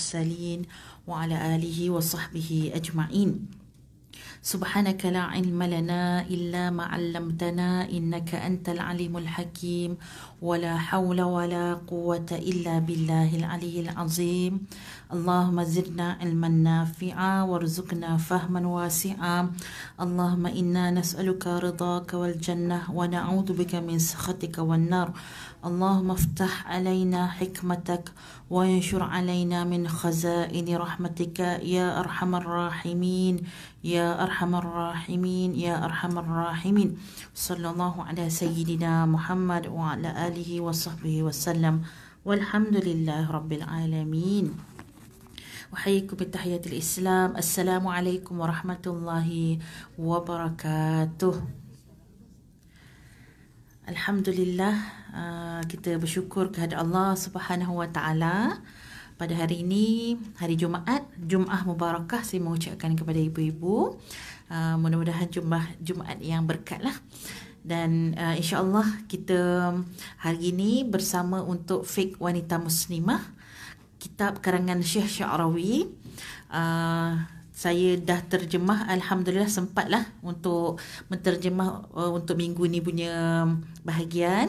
المرسلين وعلى آله وصحبه أجمعين سبحانك لا علم لنا إلا ما علمتنا إنك أنت العليم الحكيم ولا حول ولا قوة إلا بالله العلي العظيم اللهم زدنا علما نافعا وارزقنا فهما واسعا اللهم إنا نسألك رضاك والجنة ونعوذ بك من سخطك والنار اللهم افتح علينا حكمتك وانشر علينا من خزائن رحمتك يا ارحم الراحمين يا ارحم الراحمين يا ارحم الراحمين صلى الله على سيدنا محمد وعلى اله وصحبه وسلم والحمد لله رب العالمين احييكم بتحيات الاسلام السلام عليكم ورحمه الله وبركاته Alhamdulillah uh, kita bersyukur kepada Allah Subhanahu Wa Taala pada hari ini hari Jumaat Jumaat Mubarakah saya mengucapkan kepada ibu-ibu uh, mudah-mudahan Jumaat Jumaat yang berkat lah dan uh, insya-Allah kita um, hari ini bersama untuk Fik Wanita Muslimah kitab karangan Syekh Syarawi saya dah terjemah alhamdulillah sempatlah untuk menterjemah uh, untuk minggu ni punya bahagian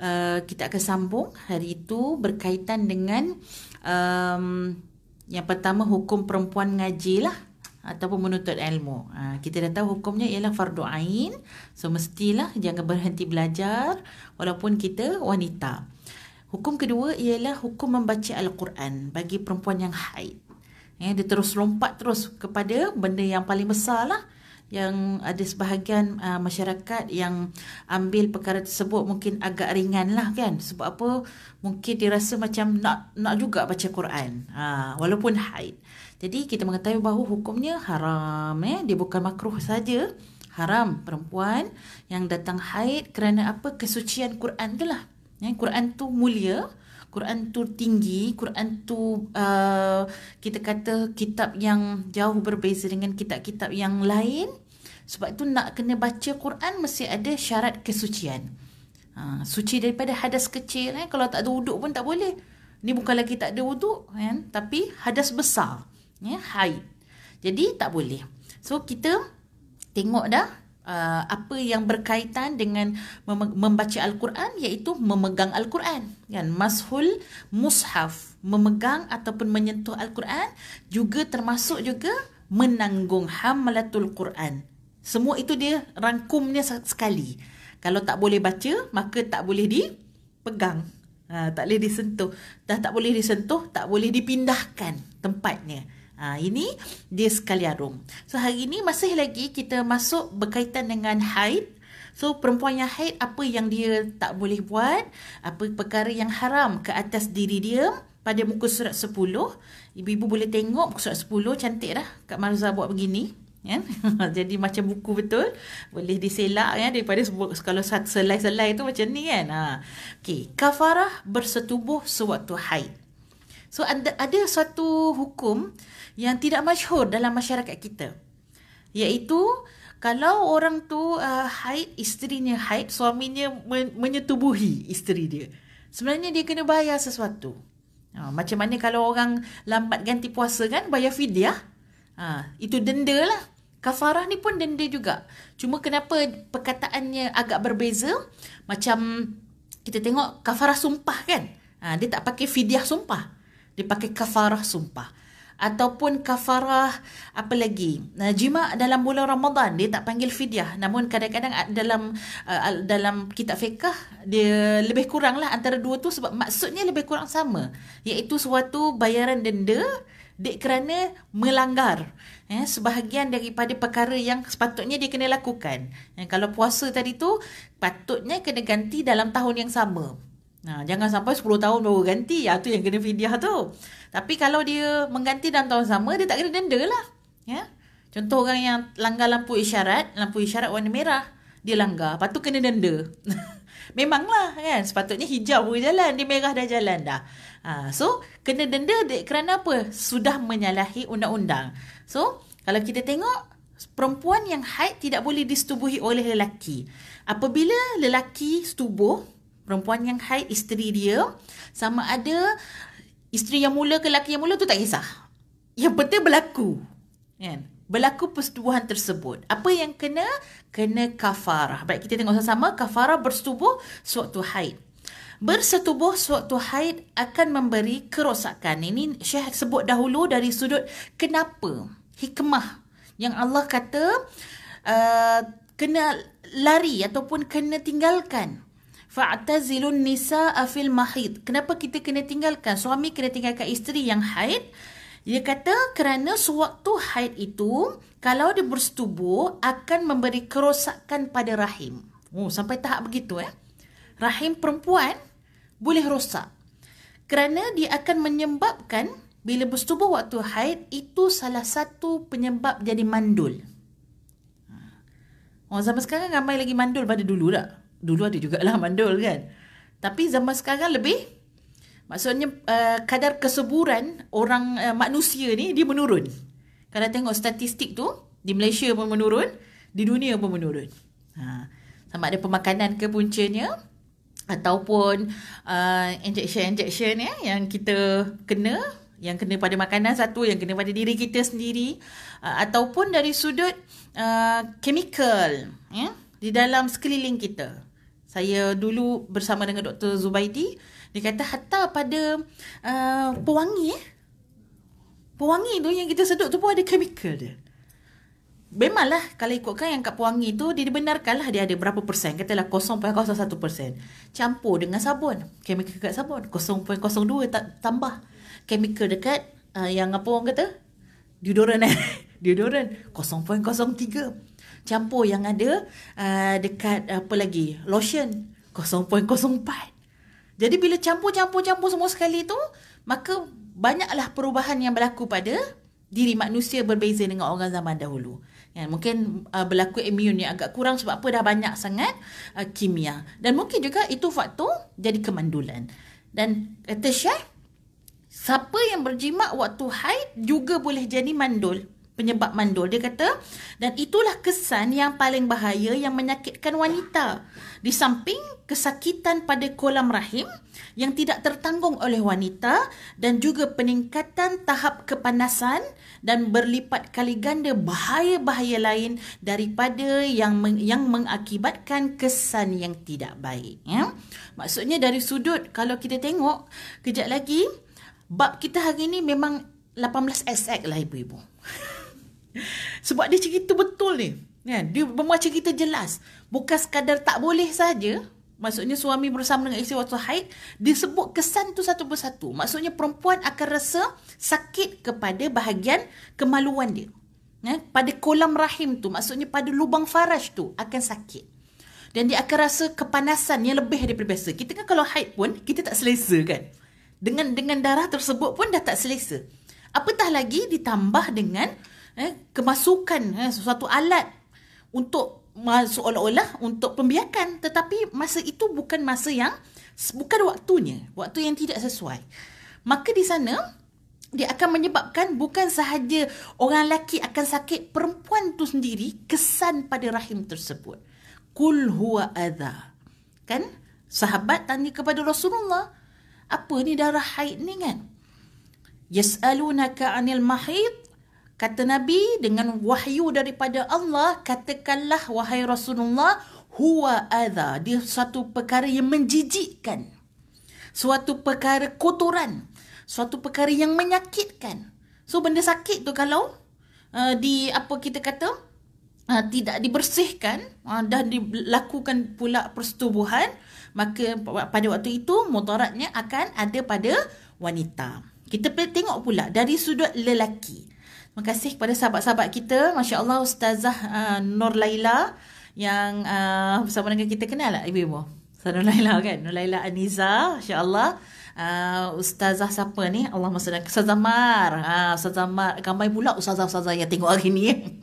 uh, kita akan sambung hari itu berkaitan dengan um, yang pertama hukum perempuan ngaji lah ataupun menuntut ilmu. Ha, kita dah tahu hukumnya ialah fardu ain. So mestilah jangan berhenti belajar walaupun kita wanita. Hukum kedua ialah hukum membaca al-Quran bagi perempuan yang haid. Eh, dia terus lompat terus kepada benda yang paling besar lah. Yang ada sebahagian uh, masyarakat yang ambil perkara tersebut mungkin agak ringan lah kan. Sebab apa? Mungkin dia rasa macam nak, nak juga baca Quran. Ha, walaupun haid. Jadi kita mengetahui bahawa hukumnya haram. Eh? Dia bukan makruh saja. Haram perempuan yang datang haid kerana apa? Kesucian Quran tu lah. Eh, Quran tu mulia. Quran tu tinggi, Quran tu uh, kita kata kitab yang jauh berbeza dengan kitab-kitab yang lain. Sebab tu nak kena baca Quran mesti ada syarat kesucian. Ha, suci daripada hadas kecil eh kalau tak ada wuduk pun tak boleh. Ni bukan lagi tak ada wuduk kan, tapi hadas besar. Ya, haid. Jadi tak boleh. So kita tengok dah uh, apa yang berkaitan dengan mem- membaca al-Quran iaitu memegang al-Quran kan mashul mushaf memegang ataupun menyentuh al-Quran juga termasuk juga menanggung hamlatul Quran semua itu dia rangkumnya sekali kalau tak boleh baca maka tak boleh dipegang ha, tak boleh disentuh dah tak boleh disentuh tak boleh dipindahkan tempatnya Ha, ini dia sekalian room. So hari ini masih lagi kita masuk berkaitan dengan haid. So perempuan yang haid apa yang dia tak boleh buat, apa perkara yang haram ke atas diri dia pada muka surat 10. Ibu-ibu boleh tengok surat 10 cantik dah. Kak Marza buat begini. Ya? Jadi macam buku betul Boleh diselak ya Daripada sebuah, kalau selai-selai tu macam ni kan ha. Okay. Kafarah bersetubuh sewaktu haid So ada, ada suatu hukum yang tidak masyhur dalam masyarakat kita. Iaitu kalau orang tu uh, haid, isterinya haid, suaminya men- menyetubuhi isteri dia. Sebenarnya dia kena bayar sesuatu. Ha, macam mana kalau orang lambat ganti puasa kan, bayar fidyah. Ha, itu denda lah. Kafarah ni pun denda juga. Cuma kenapa perkataannya agak berbeza? Macam kita tengok kafarah sumpah kan? Ha, dia tak pakai fidyah sumpah. Dia pakai kafarah sumpah ataupun kafarah apa lagi uh, jima dalam bulan Ramadan dia tak panggil fidyah namun kadang-kadang dalam uh, dalam kitab fiqh dia lebih kuranglah antara dua tu sebab maksudnya lebih kurang sama iaitu suatu bayaran denda dek kerana melanggar eh sebahagian daripada perkara yang sepatutnya dia kena lakukan. Eh, kalau puasa tadi tu patutnya kena ganti dalam tahun yang sama. Ha, jangan sampai 10 tahun baru ganti. Ya, tu yang kena fidyah tu. Tapi kalau dia mengganti dalam tahun sama, dia tak kena denda lah. Ya? Contoh orang yang langgar lampu isyarat, lampu isyarat warna merah. Dia langgar. Lepas tu kena denda. Memanglah kan. Sepatutnya hijau pun jalan. Dia merah dah jalan dah. Ha, so, kena denda dek, kerana apa? Sudah menyalahi undang-undang. So, kalau kita tengok, perempuan yang haid tidak boleh disetubuhi oleh lelaki. Apabila lelaki setubuh, perempuan yang haid isteri dia sama ada isteri yang mula ke lelaki yang mula tu tak kisah yang penting berlaku kan berlaku persetubuhan tersebut apa yang kena kena kafarah baik kita tengok sama-sama kafarah bersetubuh sewaktu haid Bersetubuh sewaktu haid akan memberi kerosakan. Ini Syekh sebut dahulu dari sudut kenapa hikmah yang Allah kata uh, kena lari ataupun kena tinggalkan fa'tazilun nisa'a fil mahid. Kenapa kita kena tinggalkan? Suami kena tinggalkan isteri yang haid. Dia kata kerana sewaktu haid itu, kalau dia bersetubuh, akan memberi kerosakan pada rahim. Oh, sampai tahap begitu eh. Rahim perempuan boleh rosak. Kerana dia akan menyebabkan bila bersetubuh waktu haid, itu salah satu penyebab jadi mandul. Ha. Oh, zaman sekarang ramai lagi mandul pada dulu tak? dulu ada juga jugalah mandul kan. Tapi zaman sekarang lebih maksudnya uh, kadar kesuburan orang uh, manusia ni dia menurun. Kalau tengok statistik tu di Malaysia pun menurun, di dunia pun menurun. Ha sama ada pemakanan ke puncanya ataupun uh, eh, injection injection ya yang kita kena yang kena pada makanan satu yang kena pada diri kita sendiri uh, ataupun dari sudut uh, chemical ya di dalam sekeliling kita saya dulu bersama dengan Dr. Zubaidi dia kata hatta pada uh, pewangi eh pewangi tu yang kita sedut tu pun ada chemical dia Memanglah kalau ikutkan yang kat pewangi tu dia dibenarkan lah dia ada berapa persen katalah 0.01% campur dengan sabun chemical dekat sabun 0.02 tambah chemical dekat uh, yang apa orang kata deodorant eh deodorant 0.03 campur yang ada uh, dekat apa lagi lotion 0.04 jadi bila campur-campur-campur semua sekali tu maka banyaklah perubahan yang berlaku pada diri manusia berbeza dengan orang zaman dahulu Ya, mungkin uh, berlaku imun yang agak kurang sebab apa dah banyak sangat uh, kimia. Dan mungkin juga itu faktor jadi kemandulan. Dan kata Syekh, siapa yang berjimat waktu haid juga boleh jadi mandul penyebab mandul dia kata dan itulah kesan yang paling bahaya yang menyakitkan wanita di samping kesakitan pada kolam rahim yang tidak tertanggung oleh wanita dan juga peningkatan tahap kepanasan dan berlipat kali ganda bahaya-bahaya lain daripada yang meng- yang mengakibatkan kesan yang tidak baik ya maksudnya dari sudut kalau kita tengok kejap lagi bab kita hari ini memang 18 SX lah ibu-ibu Sebab dia cerita betul ni. Kan? Dia bermuat cerita jelas. Bukan sekadar tak boleh saja. Maksudnya suami bersama dengan isteri waktu haid. disebut kesan tu satu persatu. Maksudnya perempuan akan rasa sakit kepada bahagian kemaluan dia. Ya, pada kolam rahim tu Maksudnya pada lubang faraj tu Akan sakit Dan dia akan rasa kepanasan yang lebih daripada biasa Kita kan kalau haid pun Kita tak selesa kan Dengan dengan darah tersebut pun dah tak selesa Apatah lagi ditambah dengan eh, kemasukan eh, sesuatu alat untuk seolah-olah untuk pembiakan tetapi masa itu bukan masa yang bukan waktunya waktu yang tidak sesuai maka di sana dia akan menyebabkan bukan sahaja orang lelaki akan sakit perempuan tu sendiri kesan pada rahim tersebut kul huwa adha kan sahabat tanya kepada Rasulullah apa ni darah haid ni kan yasalunaka anil mahid Kata Nabi dengan wahyu daripada Allah, katakanlah wahai Rasulullah, huwa adha. Dia satu perkara yang menjijikkan. Suatu perkara kotoran. Suatu perkara yang menyakitkan. So benda sakit tu kalau uh, di apa kita kata, Uh, tidak dibersihkan uh, dan dilakukan pula persetubuhan maka pada waktu itu mudaratnya akan ada pada wanita kita tengok pula dari sudut lelaki Terima kasih kepada sahabat-sahabat kita. Masya Allah Ustazah uh, Nur Laila yang uh, bersama dengan kita kenal lah ibu-ibu. Ustazah Nur Laila kan? Nur Laila Aniza. Masya Allah uh, ustazah siapa ni Allah masa dah ustazah mar uh, ustazah mar gambar pula ustazah-ustazah yang tengok hari ni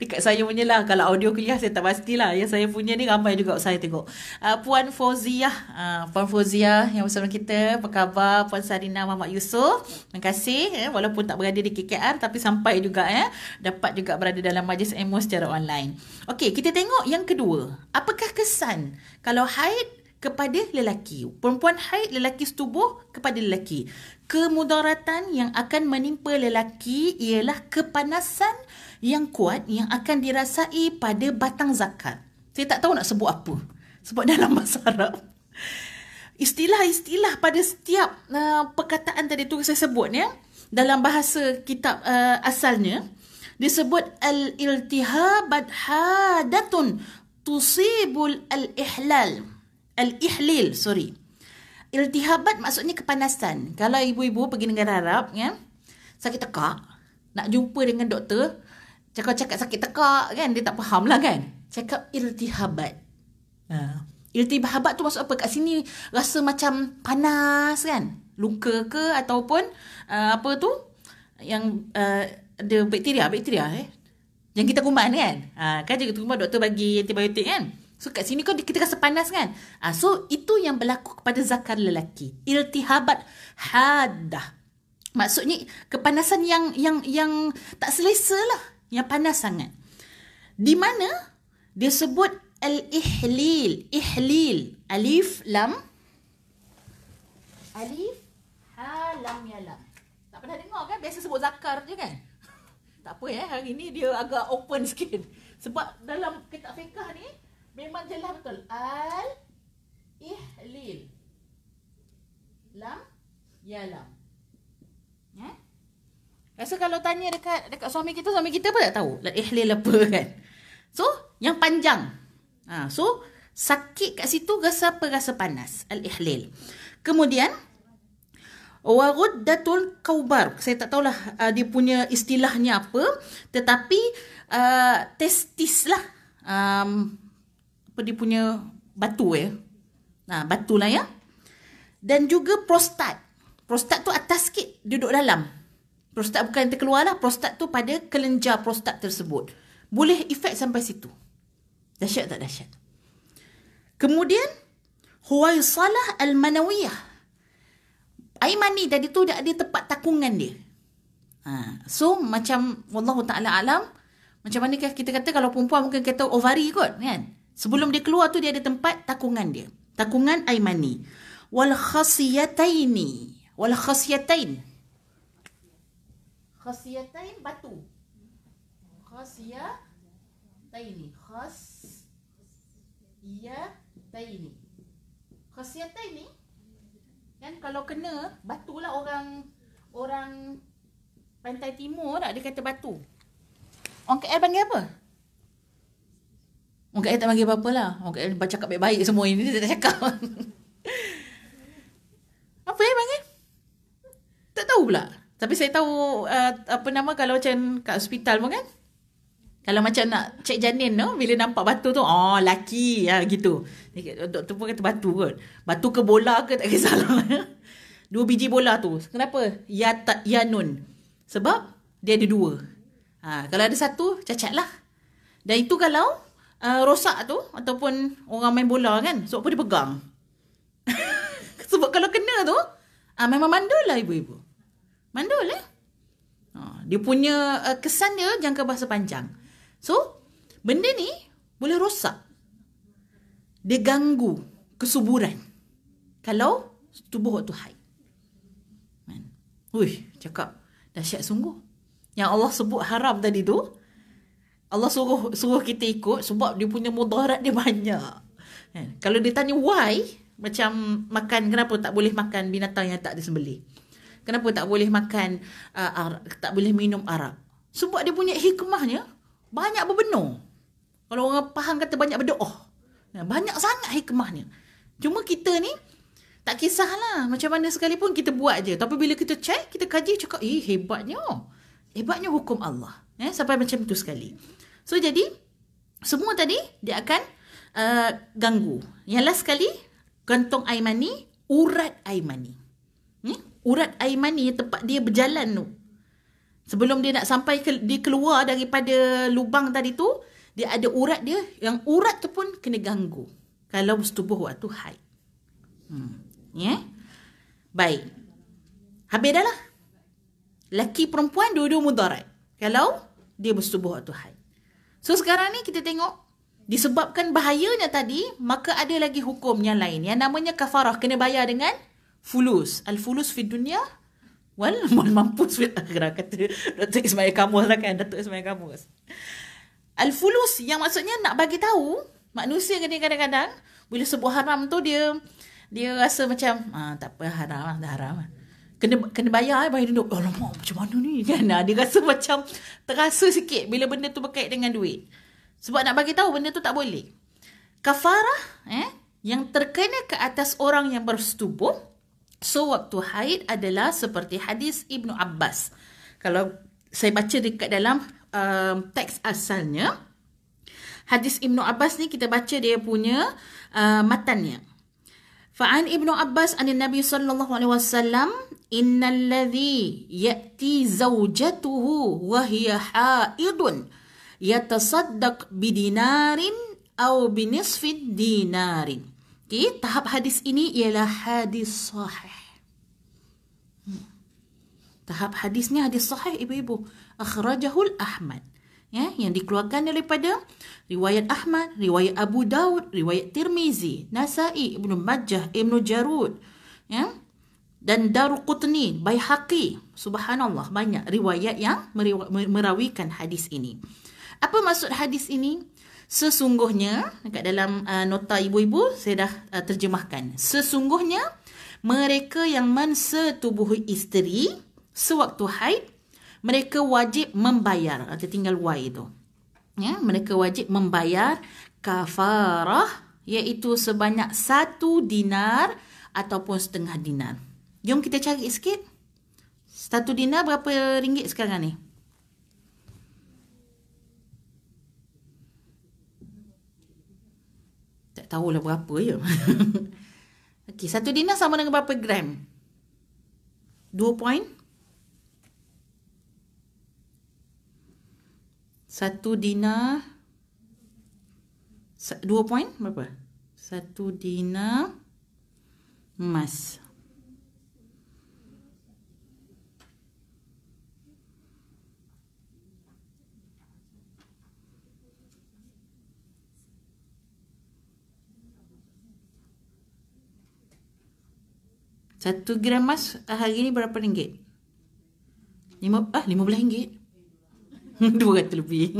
dekat saya punya lah kalau audio kuliah saya tak lah yang saya punya ni ramai juga saya tengok uh, puan Fauziah uh, puan Fauziah yang bersama kita apa khabar puan Sarina Mamat Yusof terima kasih eh, walaupun tak berada di KKR tapi sampai juga eh dapat juga berada dalam majlis emo secara online okey kita tengok yang kedua apakah kesan kalau haid kepada lelaki. Perempuan haid lelaki setubuh kepada lelaki. Kemudaratan yang akan menimpa lelaki ialah kepanasan yang kuat yang akan dirasai pada batang zakat. Saya tak tahu nak sebut apa. Sebab dalam bahasa Arab. Istilah-istilah pada setiap uh, perkataan tadi tu saya sebut ya. Dalam bahasa kitab uh, asalnya disebut al-iltihabat hadatun tusibul al-ihlal al-ihlil sorry iltihabat maksudnya kepanasan kalau ibu-ibu pergi negara Arab ya sakit tekak nak jumpa dengan doktor cakap-cakap sakit tekak kan dia tak faham lah kan cakap iltihabat ha. iltihabat tu maksud apa kat sini rasa macam panas kan luka ke ataupun uh, apa tu yang uh, ada bakteria bakteria eh yang kita kuman kan ha, kan jaga kita kuman doktor bagi antibiotik kan So kat sini kan? kita rasa panas kan? Ah, so itu yang berlaku kepada zakar lelaki. Iltihabat hadah. Maksudnya kepanasan yang yang yang tak selesa lah. Yang panas sangat. Di mana dia sebut al-ihlil. Ihlil. Alif lam. Alif ha lam ya lam. Tak pernah dengar kan? Biasa sebut zakar je kan? tak apa ya. Hari ni dia agak open sikit. Sebab dalam kitab fiqah ni, Memang jelas betul. Al-ihlil. Lam. Ya lam. Ya? Rasa kalau tanya dekat dekat suami kita, suami kita pun tak tahu. Ihlil apa kan? So, yang panjang. Ha, so, sakit kat situ rasa apa? Rasa panas. Al-ihlil. Kemudian, Waruddatul kaubar. Saya tak tahulah uh, dia punya istilahnya apa. Tetapi, uh, testis lah. Um, apa dia punya batu ya. Nah, batu lah ya. Dan juga prostat. Prostat tu atas sikit duduk dalam. Prostat bukan yang terkeluar lah. Prostat tu pada kelenjar prostat tersebut. Boleh efek sampai situ. Dahsyat tak dahsyat? Kemudian, huwaisalah al-manawiyah. Air mani tadi tu dia ada tempat takungan dia. Ha. So, macam Allah ta'ala alam, macam mana kita kata kalau perempuan mungkin kata ovari kot, kan? Sebelum dia keluar tu dia ada tempat takungan dia. Takungan air mani. Wal khasiyataini. Wal khasiyatain. Khasiyatain batu. Khasiyataini. Khas ya taini. Khasiyataini. Kan kalau kena batu lah orang orang pantai timur tak lah dia kata batu. Orang KL panggil apa? Orang kat tak panggil apa-apa lah. Orang kat baca cakap baik-baik semua ini. Dia tak cakap. apa yang panggil? Tak tahu pula. Tapi saya tahu uh, apa nama kalau macam kat hospital pun kan. Kalau macam nak cek janin tu. Bila nampak batu tu. Oh laki. Ya, gitu. Doktor pun kata batu kot. Batu ke bola ke tak kisahlah. dua biji bola tu. Kenapa? Ya, tak, ya nun. Sebab dia ada dua. Ha, kalau ada satu cacat lah. Dan itu kalau uh, rosak tu ataupun orang main bola kan sebab apa dia pegang sebab kalau kena tu uh, memang mandul lah ibu-ibu mandul lah uh, dia punya uh, kesan dia jangka bahasa panjang so benda ni boleh rosak dia ganggu kesuburan kalau tubuh waktu haid Uih cakap dahsyat sungguh. Yang Allah sebut haram tadi tu, Allah suruh suruh kita ikut sebab dia punya mudarat dia banyak. Kan? Kalau dia tanya why, macam makan kenapa tak boleh makan binatang yang tak disembelih? Kenapa tak boleh makan uh, arak, tak boleh minum arak? Sebab dia punya hikmahnya banyak berbenuh. Kalau orang faham kata banyak berdoa. Nah, banyak sangat hikmahnya. Cuma kita ni tak kisahlah macam mana sekalipun kita buat je. Tapi bila kita check, kita kaji cakap, eh hebatnya. Hebatnya hukum Allah. Eh, sampai macam tu sekali. So jadi semua tadi dia akan uh, ganggu. Yang last sekali gantung air mani, urat air mani. Ni hmm? urat air mani tempat dia berjalan tu. Sebelum dia nak sampai ke, dia keluar daripada lubang tadi tu, dia ada urat dia yang urat tu pun kena ganggu. Kalau tubuh waktu haid. Hmm. Ya. Yeah? Baik. Habis dah lah. Laki perempuan dua-dua mudarat. Kalau dia bersetubuh waktu haid. So sekarang ni kita tengok disebabkan bahayanya tadi maka ada lagi hukum yang lain yang namanya kafarah kena bayar dengan fulus al fulus fi dunya wal mal mampus fi akhirah kata Dr. Ismail Kamus lah kan Dr. Ismail Kamus al fulus yang maksudnya nak bagi tahu manusia kadang-kadang bila sebuah haram tu dia dia rasa macam ah tak apa haram lah, dah haram lah kena kena bayar eh bayar duduk. Alamak macam mana ni kan? Dia rasa macam terasa sikit bila benda tu berkait dengan duit. Sebab nak bagi tahu benda tu tak boleh. Kafarah eh yang terkena ke atas orang yang bersetubuh. So waktu haid adalah seperti hadis Ibnu Abbas. Kalau saya baca dekat dalam um, teks asalnya hadis Ibnu Abbas ni kita baca dia punya uh, matannya. Fa'an ibnu Abbas anin Nabi sallallahu alaihi wasallam innal ladhi ya'ti zawjatuhu wa hiya haidun yatasaddaq bidinarin aw binisfid dinarin. Okay, tahap hadis ini ialah hadis sahih. Hmm. Tahap hadisnya hadis sahih ibu-ibu. Akhrajahul Ahmad ya yang dikeluarkan daripada riwayat Ahmad, riwayat Abu Daud, riwayat Tirmizi, Nasa'i, Ibnu Majah, Ibnu Jarud, ya. Dan Daruqutni, Baihaqi, subhanallah banyak riwayat yang merawikan hadis ini. Apa maksud hadis ini? Sesungguhnya dekat dalam uh, nota ibu-ibu saya dah uh, terjemahkan. Sesungguhnya mereka yang mensetubuhi isteri sewaktu haid mereka wajib membayar Ada tinggal wa itu ya mereka wajib membayar kafarah iaitu sebanyak satu dinar ataupun setengah dinar jom kita cari sikit satu dinar berapa ringgit sekarang ni tak tahulah berapa ya okey satu dinar sama dengan berapa gram 2 point Satu dina Dua poin berapa? Satu dina Emas Satu gram emas ah, hari ni berapa ringgit? Lima, ah, lima belas ringgit. Dua kata lebih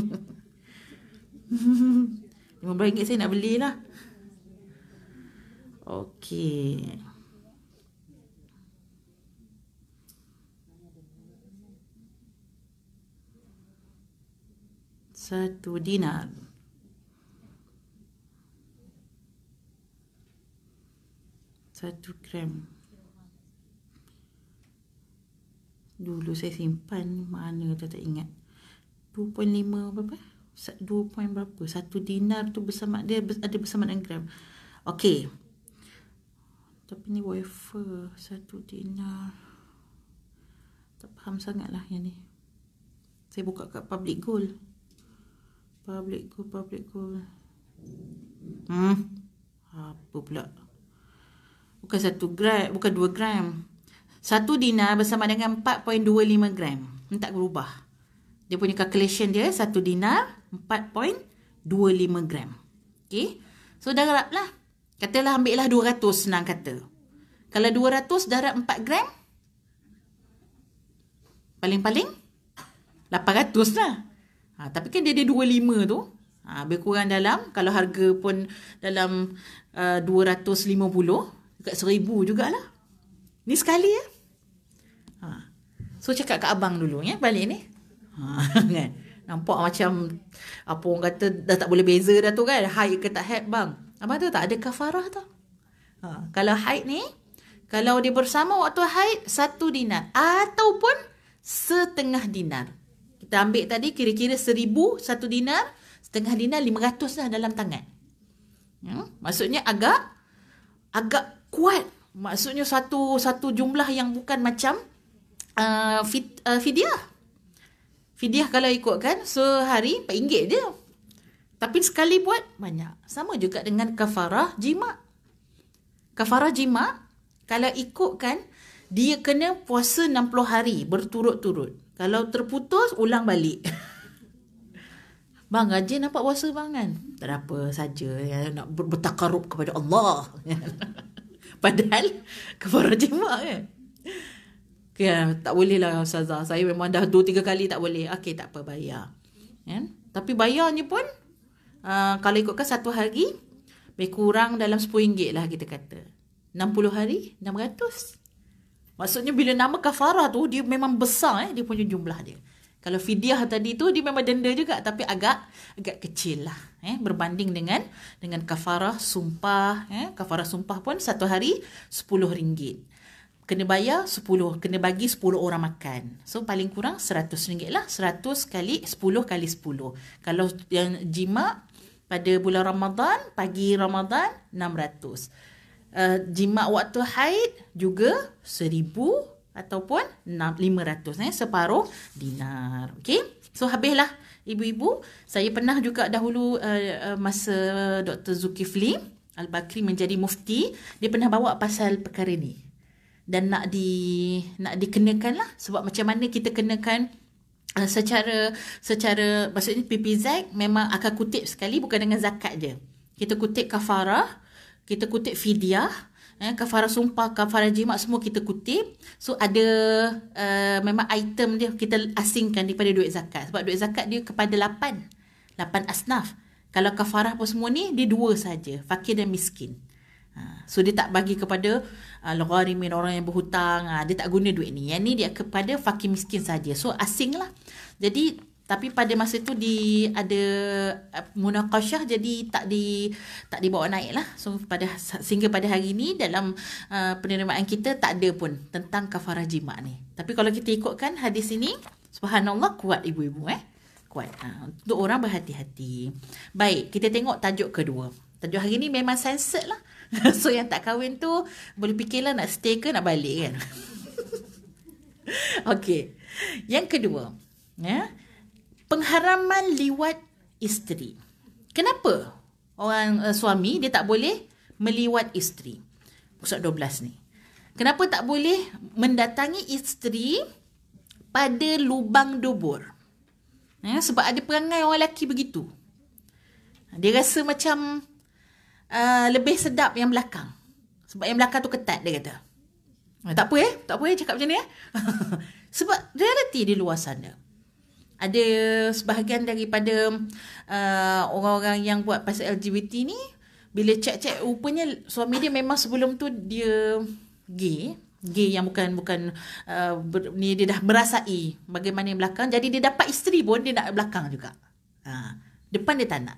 Lima belas ringgit saya nak beli lah Okay Satu dinar Satu gram Dulu saya simpan Mana tak ingat 2.5 berapa? 2 point berapa? 1 dinar tu bersama dia ada bersama dengan gram. Okey. Tapi ni wafer 1 dinar. Tak faham sangatlah yang ni. Saya buka kat public gold. Public gold, public gold. Hmm. Apa pula? Bukan 1 gram, bukan 2 gram. 1 dinar bersama dengan 4.25 gram. Ini tak berubah. Dia punya calculation dia satu dinar 4.25 gram. Okay. So darab lah. Katalah ambil lah 200 senang kata. Kalau 200 darab 4 gram. Paling-paling 800 lah. Ha, tapi kan dia ada 25 tu. Ha, lebih dalam. Kalau harga pun dalam uh, 250. Dekat 1000 jugalah. Ni sekali ya. Ha. So cakap kat abang dulu ya. Balik ni. Ha, kan? Nampak macam apa orang kata dah tak boleh beza dah tu kan. Haid ke tak haid bang. Abang tu tak ada kafarah tu. Ha, kalau haid ni, kalau dia bersama waktu haid, satu dinar. Ataupun setengah dinar. Kita ambil tadi kira-kira seribu, satu dinar. Setengah dinar, lima ratus lah dalam tangan. Ha, maksudnya agak agak kuat. Maksudnya satu satu jumlah yang bukan macam uh, fit, uh, fidyah. Fidyah kalau ikutkan sehari RM4 je. Tapi sekali buat banyak. Sama juga dengan kafarah jima. Kafarah jima kalau ikutkan dia kena puasa 60 hari berturut-turut. Kalau terputus ulang balik. bang rajin nampak puasa bang kan? Tak ada apa saja ya, nak bertakarup kepada Allah. Padahal kafarah jima kan. Ya? Ya, yeah, tak boleh lah Ustazah. Saya memang dah dua tiga kali tak boleh. Okey, tak apa bayar. Yeah? Kan? Tapi bayarnya pun uh, kalau ikutkan satu hari lebih kurang dalam RM10 lah kita kata. 60 hari, 600. Maksudnya bila nama kafarah tu dia memang besar eh dia punya jumlah dia. Kalau fidyah tadi tu dia memang denda juga tapi agak agak kecil lah eh berbanding dengan dengan kafarah sumpah eh kafarah sumpah pun satu hari RM10 kena bayar 10, kena bagi 10 orang makan. So paling kurang RM100 lah, 100 kali 10 kali 10. Kalau yang jima pada bulan Ramadan, pagi Ramadan 600. Uh, eh, jima waktu haid juga 1000 ataupun 500 eh, separuh dinar. Okay, so habislah ibu-ibu. Saya pernah juga dahulu uh, masa Dr. Zulkifli, Al-Bakri menjadi mufti, dia pernah bawa pasal perkara ni dan nak di nak dikenakan lah sebab macam mana kita kenakan uh, secara secara maksudnya PPZ memang akan kutip sekali bukan dengan zakat je kita kutip kafarah kita kutip fidyah eh, kafarah sumpah kafarah jimat semua kita kutip so ada uh, memang item dia kita asingkan daripada duit zakat sebab duit zakat dia kepada 8 8 asnaf kalau kafarah pun semua ni dia dua saja fakir dan miskin Ha, so dia tak bagi kepada uh, ah, logarimin orang yang berhutang. Uh, dia tak guna duit ni. Yang ni dia kepada fakir miskin saja. So asing lah. Jadi tapi pada masa tu di ada uh, ah, munakasyah jadi tak di tak dibawa naik lah. So pada sehingga pada hari ni dalam uh, penerimaan kita tak ada pun tentang kafarah jima ni. Tapi kalau kita ikutkan hadis ini, subhanallah kuat ibu-ibu eh. Kuat. Uh, untuk orang berhati-hati. Baik, kita tengok tajuk kedua. Tajuk hari ni memang censored lah. So yang tak kahwin tu Boleh fikirlah nak stay ke nak balik kan Okay Yang kedua ya, Pengharaman liwat isteri Kenapa orang uh, suami dia tak boleh meliwat isteri Pusat 12 ni Kenapa tak boleh mendatangi isteri pada lubang dubur? Ya, sebab ada perangai orang lelaki begitu. Dia rasa macam Ah, lebih sedap yang belakang. Sebab yang belakang tu ketat dia kata. Ada. Ah, tak apa eh, tak apa eh cakap macam ni eh. sebab reality di luar sana. Ada sebahagian daripada uh, orang-orang yang buat pasal LGBT ni bila cek-cek rupanya suami dia memang sebelum tu dia gay gay yang bukan bukan uh, ber, ni dia dah merasai bagaimana yang belakang jadi dia dapat isteri pun dia nak belakang juga. Ha. Depan dia tak nak.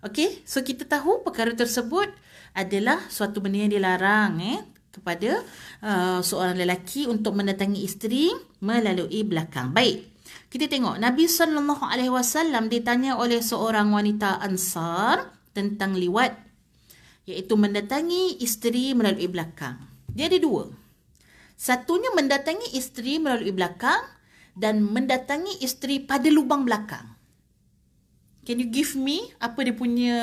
Okey, so kita tahu perkara tersebut adalah suatu benda yang dilarang eh kepada uh, seorang lelaki untuk mendatangi isteri melalui belakang. Baik. Kita tengok Nabi sallallahu alaihi wasallam ditanya oleh seorang wanita Ansar tentang liwat iaitu mendatangi isteri melalui belakang. Dia ada dua. Satunya mendatangi isteri melalui belakang dan mendatangi isteri pada lubang belakang. Can you give me apa dia punya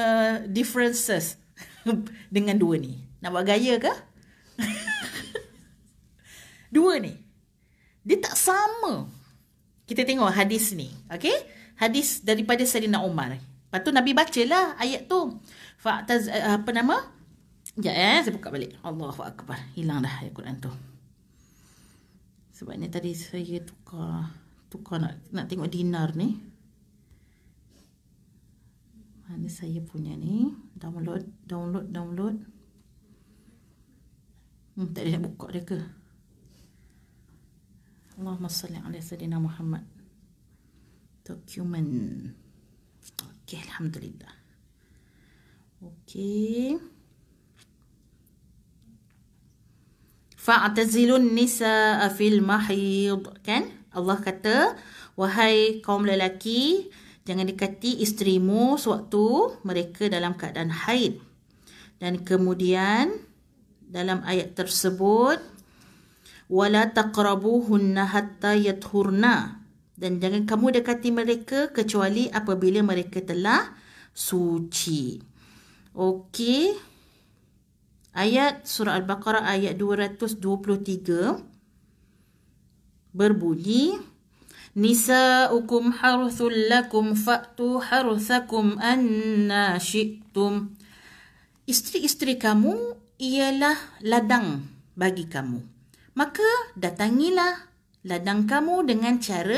differences dengan dua ni? Nak buat gaya ke? dua ni. Dia tak sama. Kita tengok hadis ni. Okay? Hadis daripada Serina Umar. Lepas tu Nabi bacalah ayat tu. Faktaz eh, apa nama? Ya, eh, saya buka balik. Allahu Akbar. Hilang dah ayat Quran tu. Sebab ni tadi saya tukar tukar nak nak tengok dinar ni. Mana saya punya ni? Download, download, download. Hmm, tak ada nak buka dia ke? Allahumma salli ala sayyidina Muhammad. Dokumen. Okey, alhamdulillah. Okey. Fa'tazilun nisa fil mahid. Kan? Allah kata, wahai kaum lelaki, Jangan dekati isterimu sewaktu mereka dalam keadaan haid. Dan kemudian dalam ayat tersebut wala taqrabuhunna hatta yathurna dan jangan kamu dekati mereka kecuali apabila mereka telah suci. Okey. Ayat surah Al-Baqarah ayat 223 berbunyi Nisa'ukum haruthul lakum fa'tu haruthakum anna syi'tum. Isteri-isteri kamu ialah ladang bagi kamu. Maka datangilah ladang kamu dengan cara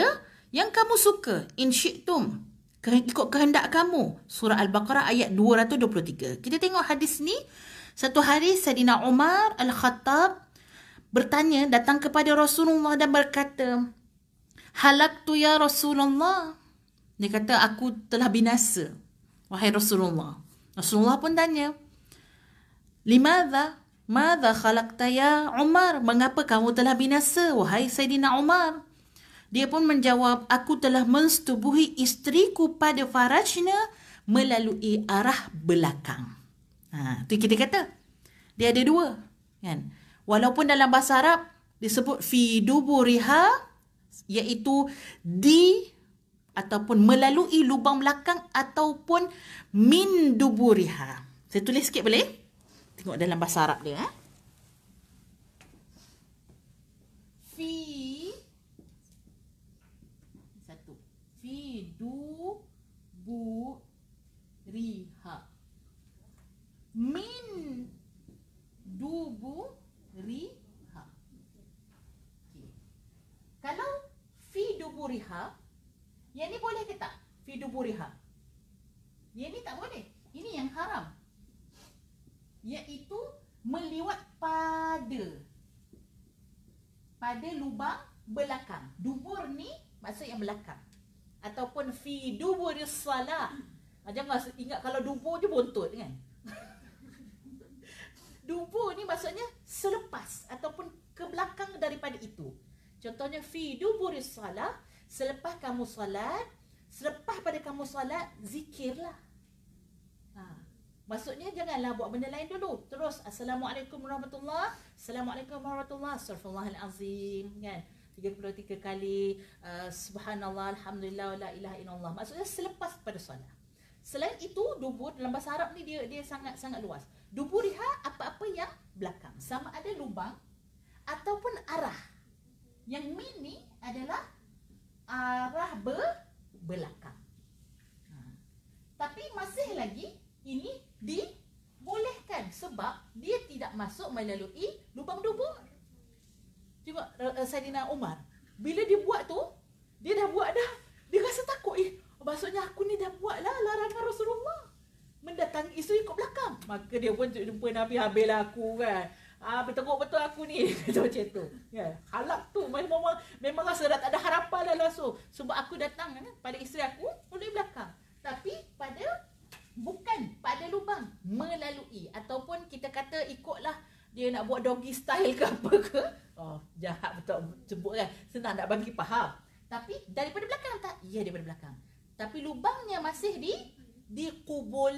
yang kamu suka. In syi'tum. Ikut kehendak kamu. Surah Al-Baqarah ayat 223. Kita tengok hadis ni. Satu hari Sayyidina Umar Al-Khattab bertanya datang kepada Rasulullah dan berkata, Halak tu ya Rasulullah. Dia kata, aku telah binasa. Wahai Rasulullah. Rasulullah pun tanya, Limadha? Mada khalaqta ya Umar? Mengapa kamu telah binasa? Wahai Sayyidina Umar. Dia pun menjawab, aku telah menstubuhi isteriku pada farajnya melalui arah belakang. Ha, tu kita kata. Dia ada dua. Kan? Walaupun dalam bahasa Arab disebut fi duburiha iaitu di ataupun melalui lubang belakang ataupun min duburiha. Saya tulis sikit boleh? Tengok dalam bahasa Arab dia. Eh? Fi satu. Fi du bu riha. Min du bu riha. Okay. Kalau buriha yang ni boleh ke tak fidu buriha yang ni tak boleh ini yang haram iaitu meliwat pada pada lubang belakang dubur ni maksud yang belakang ataupun fi dubur salah jangan ingat kalau dubur je buntut kan dubur ni maksudnya selepas ataupun ke belakang daripada itu contohnya fi dubur salah Selepas kamu solat Selepas pada kamu solat Zikirlah ha. Maksudnya janganlah buat benda lain dulu Terus Assalamualaikum warahmatullahi Assalamualaikum warahmatullahi Astagfirullahalazim Kan 33 kali uh, Subhanallah Alhamdulillah La ilaha illallah Maksudnya selepas pada solat Selain itu Dubur dalam bahasa Arab ni Dia dia sangat sangat luas Dubur riha Apa-apa yang belakang Sama ada lubang Ataupun arah Yang mini adalah arah belakang, Ha. Tapi masih lagi ini dibolehkan sebab dia tidak masuk melalui lubang dubur. Cuba uh, eh, eh, Sayyidina Umar, bila dia buat tu, dia dah buat dah. Dia rasa takut, eh maksudnya aku ni dah buat lah larangan Rasulullah. Mendatangi isu ikut belakang. Maka dia pun jumpa Nabi, habislah aku kan ah berteruk betul aku ni macam tu kan ya, halap tu memang memang rasa dah tak ada harapan dah langsung sebab aku datang kan, pada isteri aku boleh belakang tapi pada bukan pada lubang melalui ataupun kita kata ikutlah dia nak buat doggy style ke apa ke oh jahat betul sebut kan senang nak bagi faham tapi daripada belakang tak ya daripada belakang tapi lubangnya masih di di kubul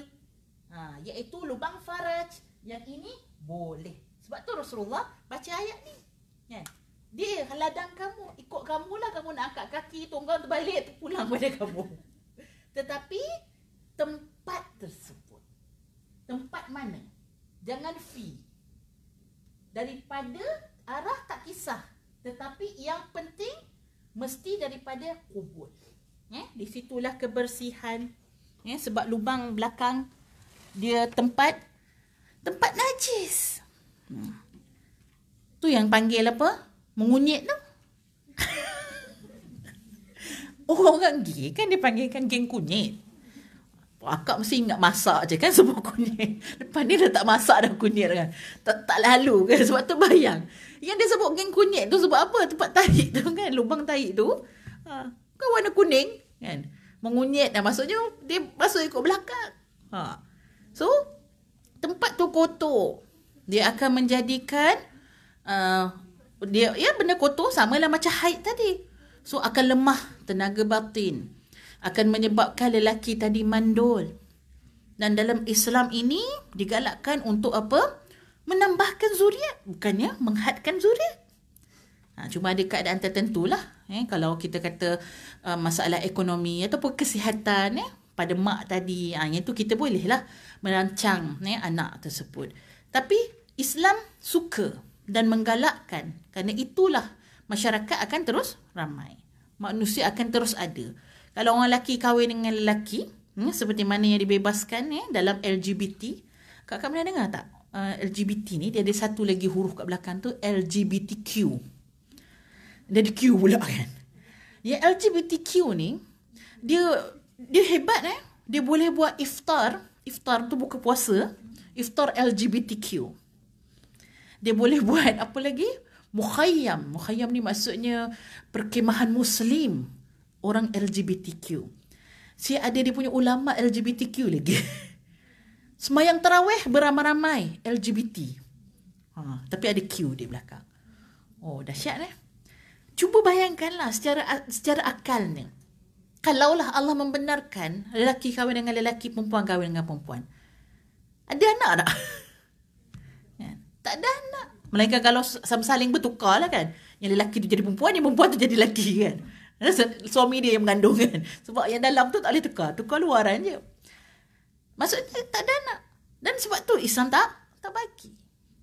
ha, iaitu lubang faraj yang ini boleh sebab tu Rasulullah baca ayat ni. Kan? Dia ladang kamu. Ikut kamu lah kamu nak angkat kaki, tunggang terbalik, tu pulang pada kamu. Tetapi tempat tersebut. Tempat mana? Jangan fi. Daripada arah tak kisah. Tetapi yang penting mesti daripada kubur. Eh? Di situlah kebersihan. Eh? Sebab lubang belakang dia tempat tempat najis. Tu yang panggil apa? Mengunyit tu. Orang gay kan dia panggilkan geng kunyit. Akak mesti ingat masak je kan semua kunyit. Lepas ni dah tak masak dah kunyit kan. Tak, tak lalu kan sebab tu bayang. Yang dia sebut geng kunyit tu sebab apa? Tempat tahi tu kan. Lubang tahi tu. Ha, Kau warna kuning kan. Mengunyit dan maksudnya dia masuk ikut belakang. Ha. So tempat tu kotor dia hmm. akan menjadikan uh, dia ya benda kotor sama lah macam haid tadi so akan lemah tenaga batin akan menyebabkan lelaki tadi mandul dan dalam Islam ini digalakkan untuk apa menambahkan zuriat bukannya menghadkan zuriat ha, cuma ada keadaan tertentu lah eh, kalau kita kata uh, masalah ekonomi ataupun kesihatan eh, pada mak tadi ha, yang itu kita bolehlah merancang eh, anak tersebut tapi Islam suka dan menggalakkan kerana itulah masyarakat akan terus ramai. Manusia akan terus ada. Kalau orang lelaki kahwin dengan lelaki, hmm, seperti mana yang dibebaskan eh, dalam LGBT, kakak Kak pernah dengar tak? Uh, eh, LGBT ni dia ada satu lagi huruf kat belakang tu LGBTQ. Dia ada Q pula kan. Ya LGBTQ ni dia dia hebat eh. Dia boleh buat iftar, iftar tu buka puasa iftar LGBTQ. Dia boleh buat apa lagi? Mukhayyam. Mukhayyam ni maksudnya perkemahan Muslim orang LGBTQ. Si ada dia punya ulama LGBTQ lagi. Semayang terawih beramai-ramai LGBT. Ha, tapi ada Q di belakang. Oh, dah dahsyat eh. Cuba bayangkanlah secara secara akal ni. Kalaulah Allah membenarkan lelaki kahwin dengan lelaki, perempuan kahwin dengan perempuan ada anak tak? Ya. tak ada anak. Melainkan kalau saling bertukar lah kan. Yang lelaki tu jadi perempuan, yang perempuan tu jadi lelaki kan. Suami dia yang mengandung kan. Sebab yang dalam tu tak boleh tukar. Tukar luaran je. Maksudnya tak ada anak. Dan sebab tu Islam tak tak bagi.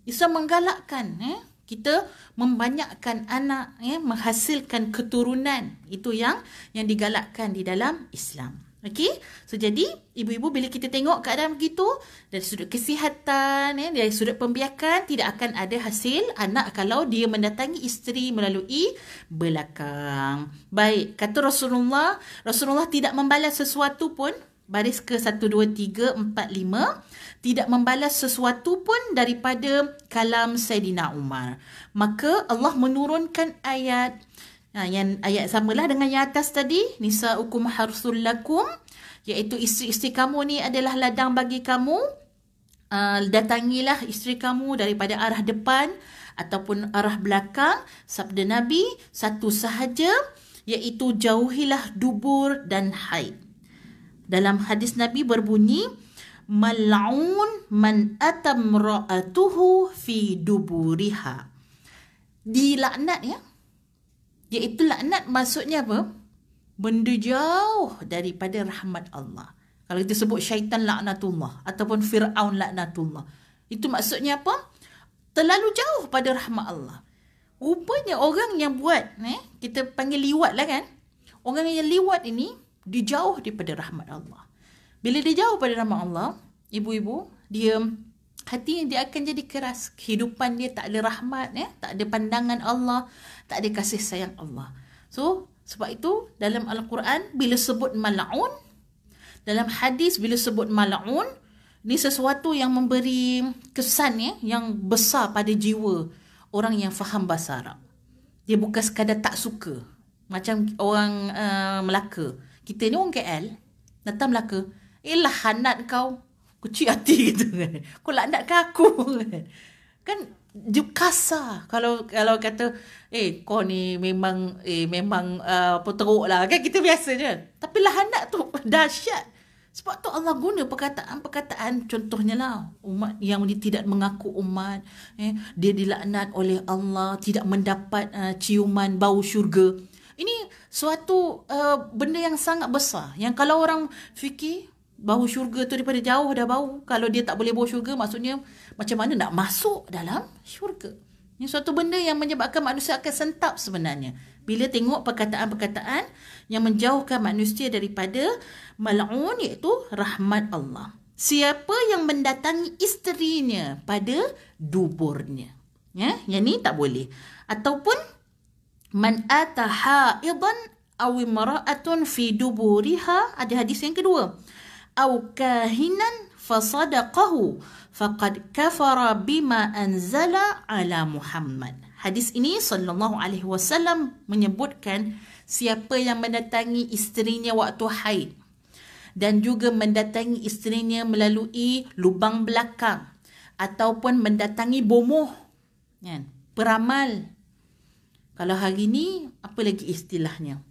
Islam menggalakkan. Eh? Kita membanyakkan anak, eh? menghasilkan keturunan. Itu yang yang digalakkan di dalam Islam. Okay, So jadi ibu-ibu bila kita tengok keadaan begitu dari sudut kesihatan eh dari sudut pembiakan tidak akan ada hasil anak kalau dia mendatangi isteri melalui belakang. Baik, kata Rasulullah, Rasulullah tidak membalas sesuatu pun baris ke 1 2 3 4 tidak membalas sesuatu pun daripada kalam Saidina Umar. Maka Allah menurunkan ayat Ha, yang ayat samalah dengan yang atas tadi. Nisa ukum harsul lakum. Iaitu isteri-isteri kamu ni adalah ladang bagi kamu. Uh, datangilah isteri kamu daripada arah depan ataupun arah belakang. Sabda Nabi, satu sahaja iaitu jauhilah dubur dan haid. Dalam hadis Nabi berbunyi, Mal'un man atam ra'atuhu fi duburiha. Dilaknat ya, Iaitu laknat maksudnya apa? Benda jauh daripada rahmat Allah. Kalau kita sebut syaitan laknatullah ataupun fir'aun laknatullah. Itu maksudnya apa? Terlalu jauh pada rahmat Allah. Rupanya orang yang buat, eh, kita panggil liwat lah kan. Orang yang liwat ini, dia jauh daripada rahmat Allah. Bila dia jauh daripada rahmat Allah, ibu-ibu, dia hatinya dia akan jadi keras. Kehidupan dia tak ada rahmat, eh, tak ada pandangan Allah tak ada kasih sayang Allah. So, sebab itu dalam Al-Quran bila sebut mal'un, dalam hadis bila sebut mal'un, ni sesuatu yang memberi kesan ya, yang besar pada jiwa orang yang faham bahasa Arab. Dia bukan sekadar tak suka. Macam orang uh, Melaka. Kita ni orang KL, datang Melaka, eh lah kau. Kecil hati gitu kan. Kau laknatkan aku kan dia kasar kalau kalau kata eh kau ni memang eh memang uh, apa teruk lah kan kita biasa je tapi lahanat tu dahsyat sebab tu Allah guna perkataan-perkataan contohnya lah umat yang dia tidak mengaku umat eh, dia dilaknat oleh Allah tidak mendapat uh, ciuman bau syurga ini suatu uh, benda yang sangat besar yang kalau orang fikir bau syurga tu daripada jauh dah bau. Kalau dia tak boleh bau syurga, maksudnya macam mana nak masuk dalam syurga. Ini suatu benda yang menyebabkan manusia akan sentap sebenarnya. Bila tengok perkataan-perkataan yang menjauhkan manusia daripada mal'un iaitu rahmat Allah. Siapa yang mendatangi isterinya pada duburnya. Ya, yang ni tak boleh. Ataupun man ataha idan aw imra'atun fi duburiha ada hadis yang kedua. أو كاهنا فصدقه فقد كفر بما أنزل على محمد Hadis ini sallallahu alaihi wasallam menyebutkan siapa yang mendatangi isterinya waktu haid dan juga mendatangi isterinya melalui lubang belakang ataupun mendatangi bomoh kan peramal kalau hari ni apa lagi istilahnya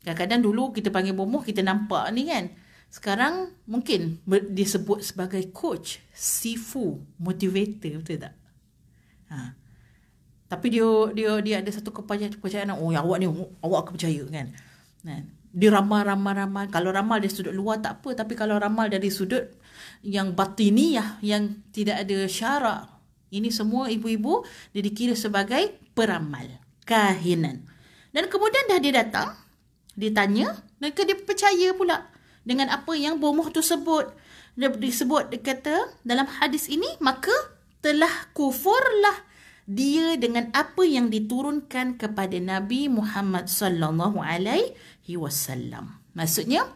kadang-kadang dulu kita panggil bomoh kita nampak ni kan sekarang mungkin disebut sebagai coach, sifu, motivator betul tak? Ha. Tapi dia dia dia ada satu kepercayaan oh yang awak ni oh, awak aku percaya kan. Kan. Dia ramal ramal ramal. Kalau ramal dari sudut luar tak apa, tapi kalau ramal dari sudut yang batiniah yang tidak ada syarak, ini semua ibu-ibu dia dikira sebagai peramal, kahinan. Dan kemudian dah dia datang, dia tanya, mereka dia percaya pula dengan apa yang bomoh tu sebut disebut dia kata dalam hadis ini maka telah kufurlah dia dengan apa yang diturunkan kepada Nabi Muhammad sallallahu alaihi wasallam maksudnya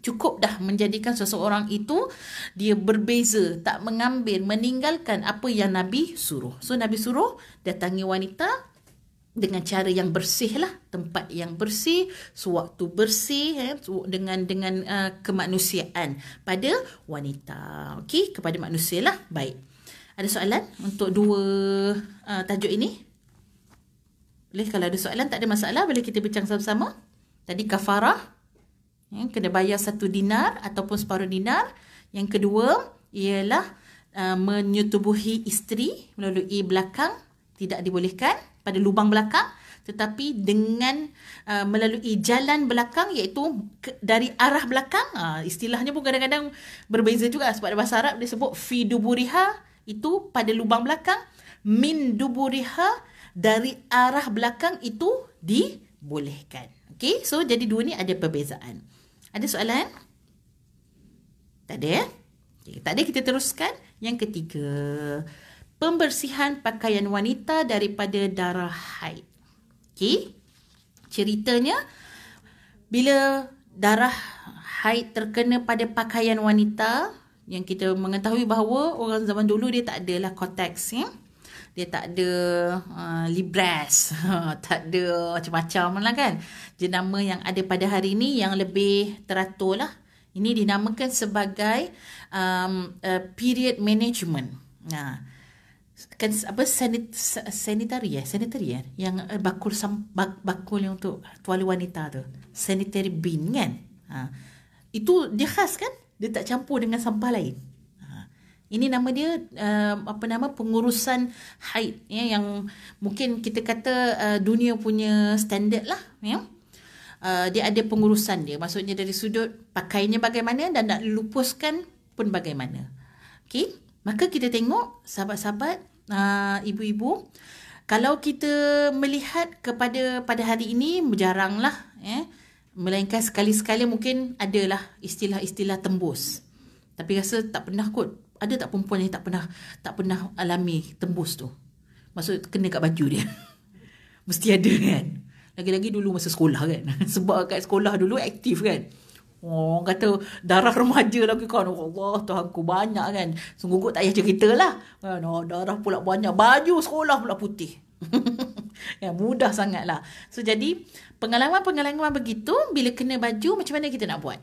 cukup dah menjadikan seseorang itu dia berbeza tak mengambil meninggalkan apa yang nabi suruh. So nabi suruh datangi wanita dengan cara yang bersih lah tempat yang bersih sewaktu bersih eh, dengan dengan uh, kemanusiaan pada wanita okey kepada manusia lah baik ada soalan untuk dua uh, tajuk ini boleh kalau ada soalan tak ada masalah boleh kita bincang sama-sama tadi kafarah eh, kena bayar satu dinar ataupun separuh dinar yang kedua ialah uh, menyetubuhi isteri melalui belakang tidak dibolehkan pada lubang belakang tetapi dengan uh, melalui jalan belakang iaitu ke, dari arah belakang uh, istilahnya pun kadang-kadang berbeza juga sebab dalam bahasa Arab dia sebut fi duburiha itu pada lubang belakang min duburiha dari arah belakang itu dibolehkan okey so jadi dua ni ada perbezaan ada soalan tak ada ya? Eh? okay, tak ada kita teruskan yang ketiga pembersihan pakaian wanita daripada darah haid. Okey. Ceritanya bila darah haid terkena pada pakaian wanita yang kita mengetahui bahawa orang zaman dulu dia tak adalah cortex ya. Eh? Dia tak ada uh, libres, tak ada macam-macam lah kan. Jenama yang ada pada hari ini yang lebih teratur lah. Ini dinamakan sebagai um, uh, period management. Nah, kan apa sanit, sanitary eh sanitary eh yang uh, bakul sam, bak, bakul yang untuk tuali wanita tu sanitary bin kan ha. itu dia khas kan dia tak campur dengan sampah lain ha. ini nama dia uh, apa nama pengurusan haid ya yang mungkin kita kata uh, dunia punya standard lah ya Uh, dia ada pengurusan dia maksudnya dari sudut pakainya bagaimana dan nak lupuskan pun bagaimana okay? Maka kita tengok sahabat-sahabat, uh, ibu-ibu, kalau kita melihat kepada pada hari ini jaranglah, eh melainkan sekali-sekala mungkin adalah istilah-istilah tembus. Tapi rasa tak pernah kot. Ada tak perempuan yang tak pernah tak pernah alami tembus tu? Maksud kena kat baju dia. Mesti ada kan. Lagi-lagi dulu masa sekolah kan. Sebab kat sekolah dulu aktif kan. Oh kata darah remaja lagi ke kan. Allah Tuhan ku banyak kan. Sungguh kot tak payah cerita lah. Kan? Oh, darah pula banyak. Baju sekolah pula putih. ya, mudah sangat lah. So jadi pengalaman-pengalaman begitu bila kena baju macam mana kita nak buat?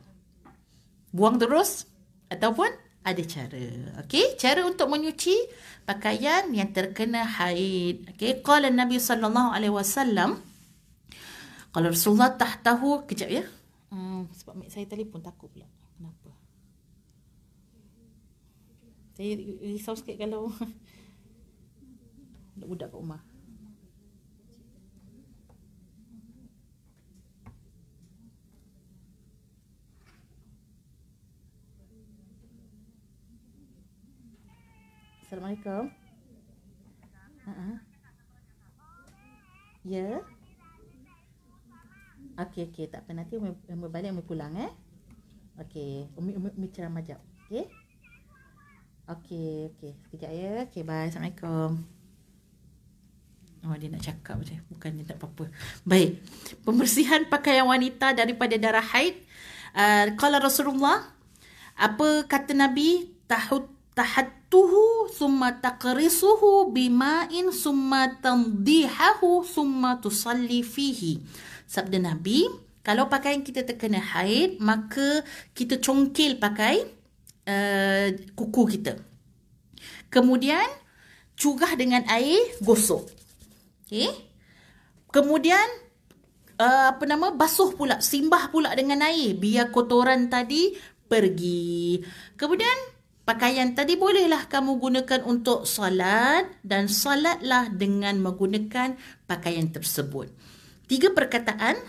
Buang terus ataupun ada cara. Okay, cara untuk menyuci pakaian yang terkena haid. Okay, kalau Nabi sallallahu alaihi wasallam qala Rasulullah tahtahu kejap ya. Ah, sebab saya telefon takut pula kenapa saya risau sikit kalau budak-budak kat rumah Assalamualaikum. Uh-uh. Ya. Yeah. Okey okey tak apa nanti umi balik umi pulang eh. Okey, umi umi, umi ceramah jap. Okey. Okey okey sekejap ya. Okey bye. Assalamualaikum. Oh dia nak cakap je. Bukan dia tak apa-apa. Baik. Pembersihan pakaian wanita daripada darah haid. Uh, ah, kala Rasulullah apa kata Nabi tahut tahat summa taqrisuhu bima'in summa tandihahu summa tusalli fihi sabda Nabi, kalau pakaian kita terkena haid, maka kita congkil pakai uh, kuku kita. Kemudian, cugah dengan air gosok. Okay. Kemudian, uh, apa nama, basuh pula, simbah pula dengan air. Biar kotoran tadi pergi. Kemudian, pakaian tadi bolehlah kamu gunakan untuk salat dan salatlah dengan menggunakan pakaian tersebut tiga perkataan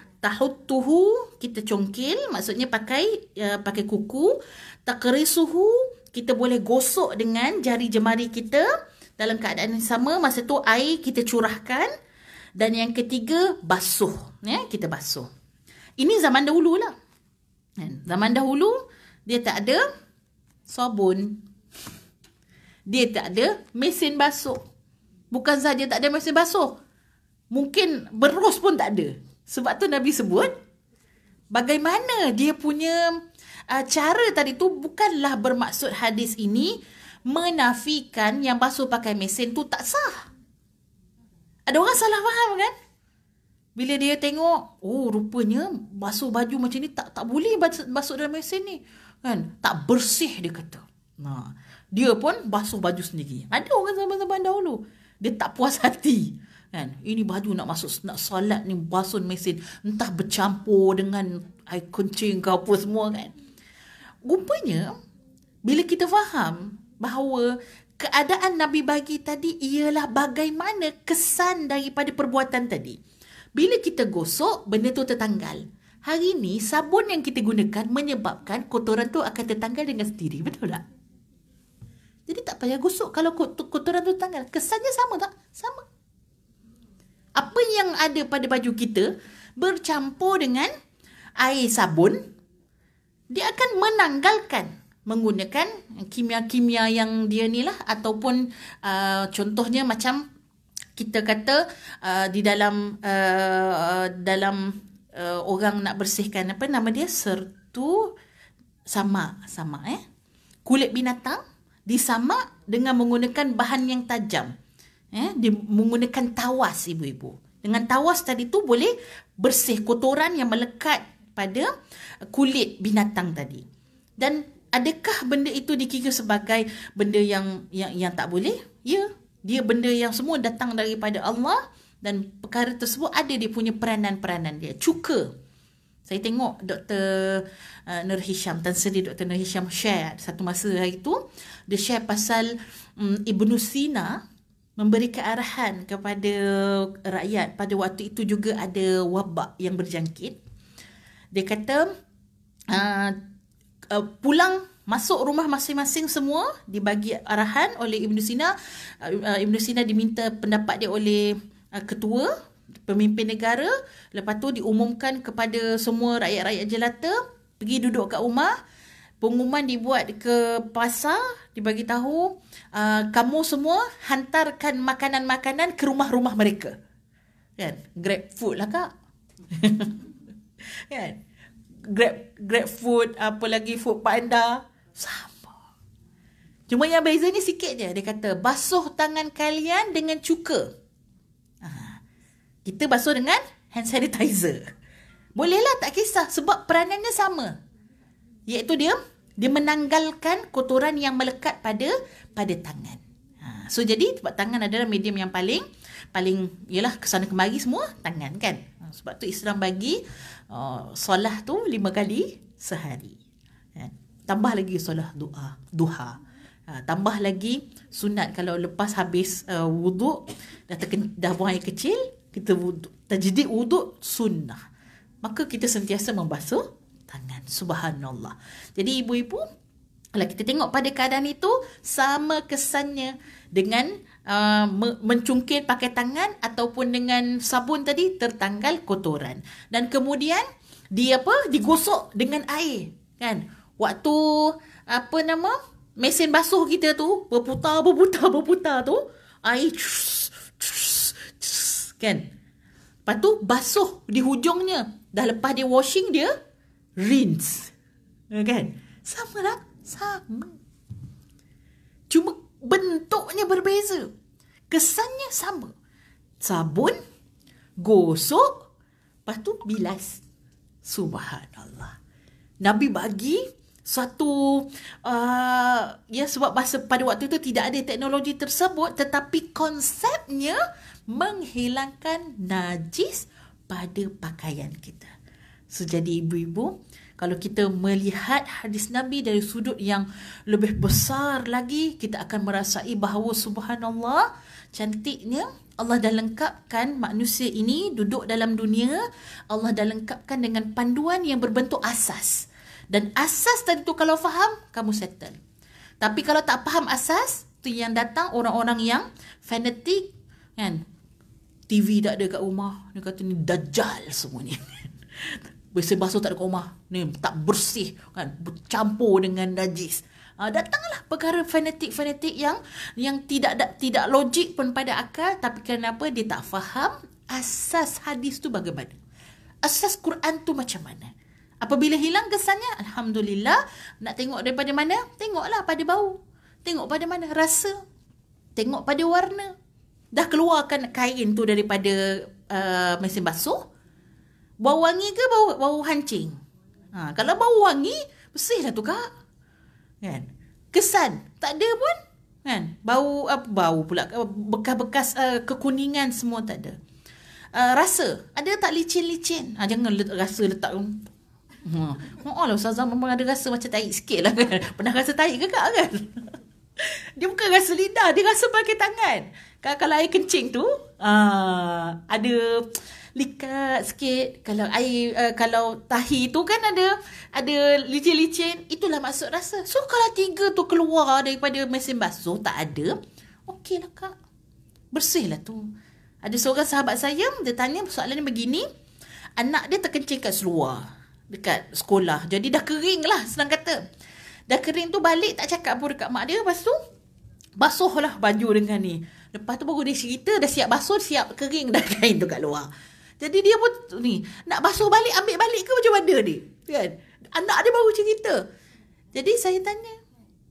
tuhu kita congkil maksudnya pakai uh, pakai kuku takrisuhu kita boleh gosok dengan jari jemari kita dalam keadaan yang sama masa tu air kita curahkan dan yang ketiga basuh ya kita basuh ini zaman dahulu lah kan? zaman dahulu dia tak ada sabun dia tak ada mesin basuh bukan saja tak ada mesin basuh mungkin berus pun tak ada. Sebab tu Nabi sebut bagaimana dia punya uh, cara tadi tu bukanlah bermaksud hadis ini menafikan yang basuh pakai mesin tu tak sah. Ada orang salah faham kan? Bila dia tengok, oh rupanya basuh baju macam ni tak tak boleh basuh dalam mesin ni. Kan? Tak bersih dia kata. Nah, dia pun basuh baju sendiri. Ada orang zaman-zaman dahulu. Dia tak puas hati kan ini baju nak masuk nak solat ni basuh mesin entah bercampur dengan air kencing ke apa semua kan rupanya bila kita faham bahawa keadaan nabi bagi tadi ialah bagaimana kesan daripada perbuatan tadi bila kita gosok benda tu tertanggal hari ini sabun yang kita gunakan menyebabkan kotoran tu akan tertanggal dengan sendiri betul tak jadi tak payah gosok kalau kotoran tu tertanggal kesannya sama tak sama apa yang ada pada baju kita bercampur dengan air sabun dia akan menanggalkan menggunakan kimia-kimia yang dia ni lah ataupun uh, contohnya macam kita kata uh, di dalam uh, uh dalam uh, orang nak bersihkan apa nama dia sertu sama sama eh kulit binatang disamak dengan menggunakan bahan yang tajam eh dia menggunakan tawas ibu-ibu. Dengan tawas tadi tu boleh bersih kotoran yang melekat pada kulit binatang tadi. Dan adakah benda itu dikira sebagai benda yang yang yang tak boleh? Ya, dia benda yang semua datang daripada Allah dan perkara tersebut ada dia punya peranan-peranan dia. Cuka. Saya tengok Dr. Uh, Nur Hisham, Tan Sri Dr. Nur Hisham share satu masa hari tu. Dia share pasal um, Ibn Sina, memberikan arahan kepada rakyat pada waktu itu juga ada wabak yang berjangkit dia kata uh, uh, pulang masuk rumah masing-masing semua dibagi arahan oleh Ibnu Sina uh, ah, Ibnu Sina diminta pendapat dia oleh uh, ketua pemimpin negara lepas tu diumumkan kepada semua rakyat-rakyat jelata pergi duduk kat rumah pengumuman dibuat ke pasar dibagi tahu uh, kamu semua hantarkan makanan-makanan ke rumah-rumah mereka kan grab food lah kak kan grab grab food apa lagi food panda sama cuma yang beza ni sikit je dia kata basuh tangan kalian dengan cuka ha. kita basuh dengan hand sanitizer Bolehlah tak kisah sebab peranannya sama iaitu dia dia menanggalkan kotoran yang melekat pada pada tangan. Ha, so jadi sebab tangan adalah medium yang paling paling ialah ke sana kemari semua tangan kan. Ha, sebab tu Islam bagi uh, solah tu lima kali sehari. Ha, tambah lagi solah doa, duha. Ha, tambah lagi sunat kalau lepas habis uh, wuduk dah terken, dah buang air kecil kita wuduk. Tajdid wuduk sunnah. Maka kita sentiasa membasuh tangan. Subhanallah. Jadi ibu-ibu, kalau kita tengok pada keadaan itu, sama kesannya dengan uh, mencungkil pakai tangan ataupun dengan sabun tadi, tertanggal kotoran. Dan kemudian, dia apa? Digosok dengan air. Kan? Waktu, apa nama? Mesin basuh kita tu, berputar, berputar, berputar tu, air cus, cus, cus, kan? Lepas tu, basuh di hujungnya. Dah lepas dia washing dia, rinse ya, kan sama lah sama cuma bentuknya berbeza kesannya sama sabun gosok lepas tu bilas subhanallah nabi bagi satu uh, ya sebab bahasa pada waktu itu tidak ada teknologi tersebut tetapi konsepnya menghilangkan najis pada pakaian kita sejadi ibu-ibu kalau kita melihat hadis Nabi dari sudut yang lebih besar lagi, kita akan merasai bahawa subhanallah cantiknya Allah dah lengkapkan manusia ini duduk dalam dunia. Allah dah lengkapkan dengan panduan yang berbentuk asas. Dan asas tadi tu kalau faham, kamu settle. Tapi kalau tak faham asas, tu yang datang orang-orang yang fanatik kan. TV tak ada kat rumah. Dia kata ni dajal semua ni. Besi basuh tak ada koma, ni tak bersih kan bercampur dengan najis uh, datanglah perkara fanatik-fanatik yang yang tidak da, tidak logik pun pada akal tapi kenapa dia tak faham asas hadis tu bagaimana asas Quran tu macam mana apabila hilang kesannya alhamdulillah nak tengok daripada mana tengoklah pada bau tengok pada mana rasa tengok pada warna dah keluarkan kain tu daripada uh, mesin basuh bau wangi ke bau bau hancing? Ha, kalau bau wangi, bersihlah tu kak. Kan? Kesan, tak ada pun. Kan? Bau apa bau pula bekas-bekas uh, kekuningan semua tak ada. Uh, rasa, ada tak licin-licin? Ha, jangan letak, rasa letak Ha. Oh, lah, Ustazah memang ada rasa macam taik sikit lah kan. Pernah rasa taik ke kak kan? Dia bukan rasa lidah, dia rasa pakai tangan. Kalau, kalau air kencing tu, uh, ada likat sikit kalau air uh, kalau tahi tu kan ada ada licin-licin itulah maksud rasa so kalau tiga tu keluar daripada mesin basuh tak ada okey lah kak bersih lah tu ada seorang sahabat saya dia tanya soalan ni begini anak dia terkencing kat seluar dekat sekolah jadi dah kering lah senang kata dah kering tu balik tak cakap pun dekat mak dia lepas tu basuh lah baju dengan ni Lepas tu baru dia cerita, dah siap basuh, siap kering dah kain tu kat luar. Jadi dia pun ni, nak basuh balik, ambil balik ke macam mana ni? Kan? Anak dia baru cerita. Jadi saya tanya,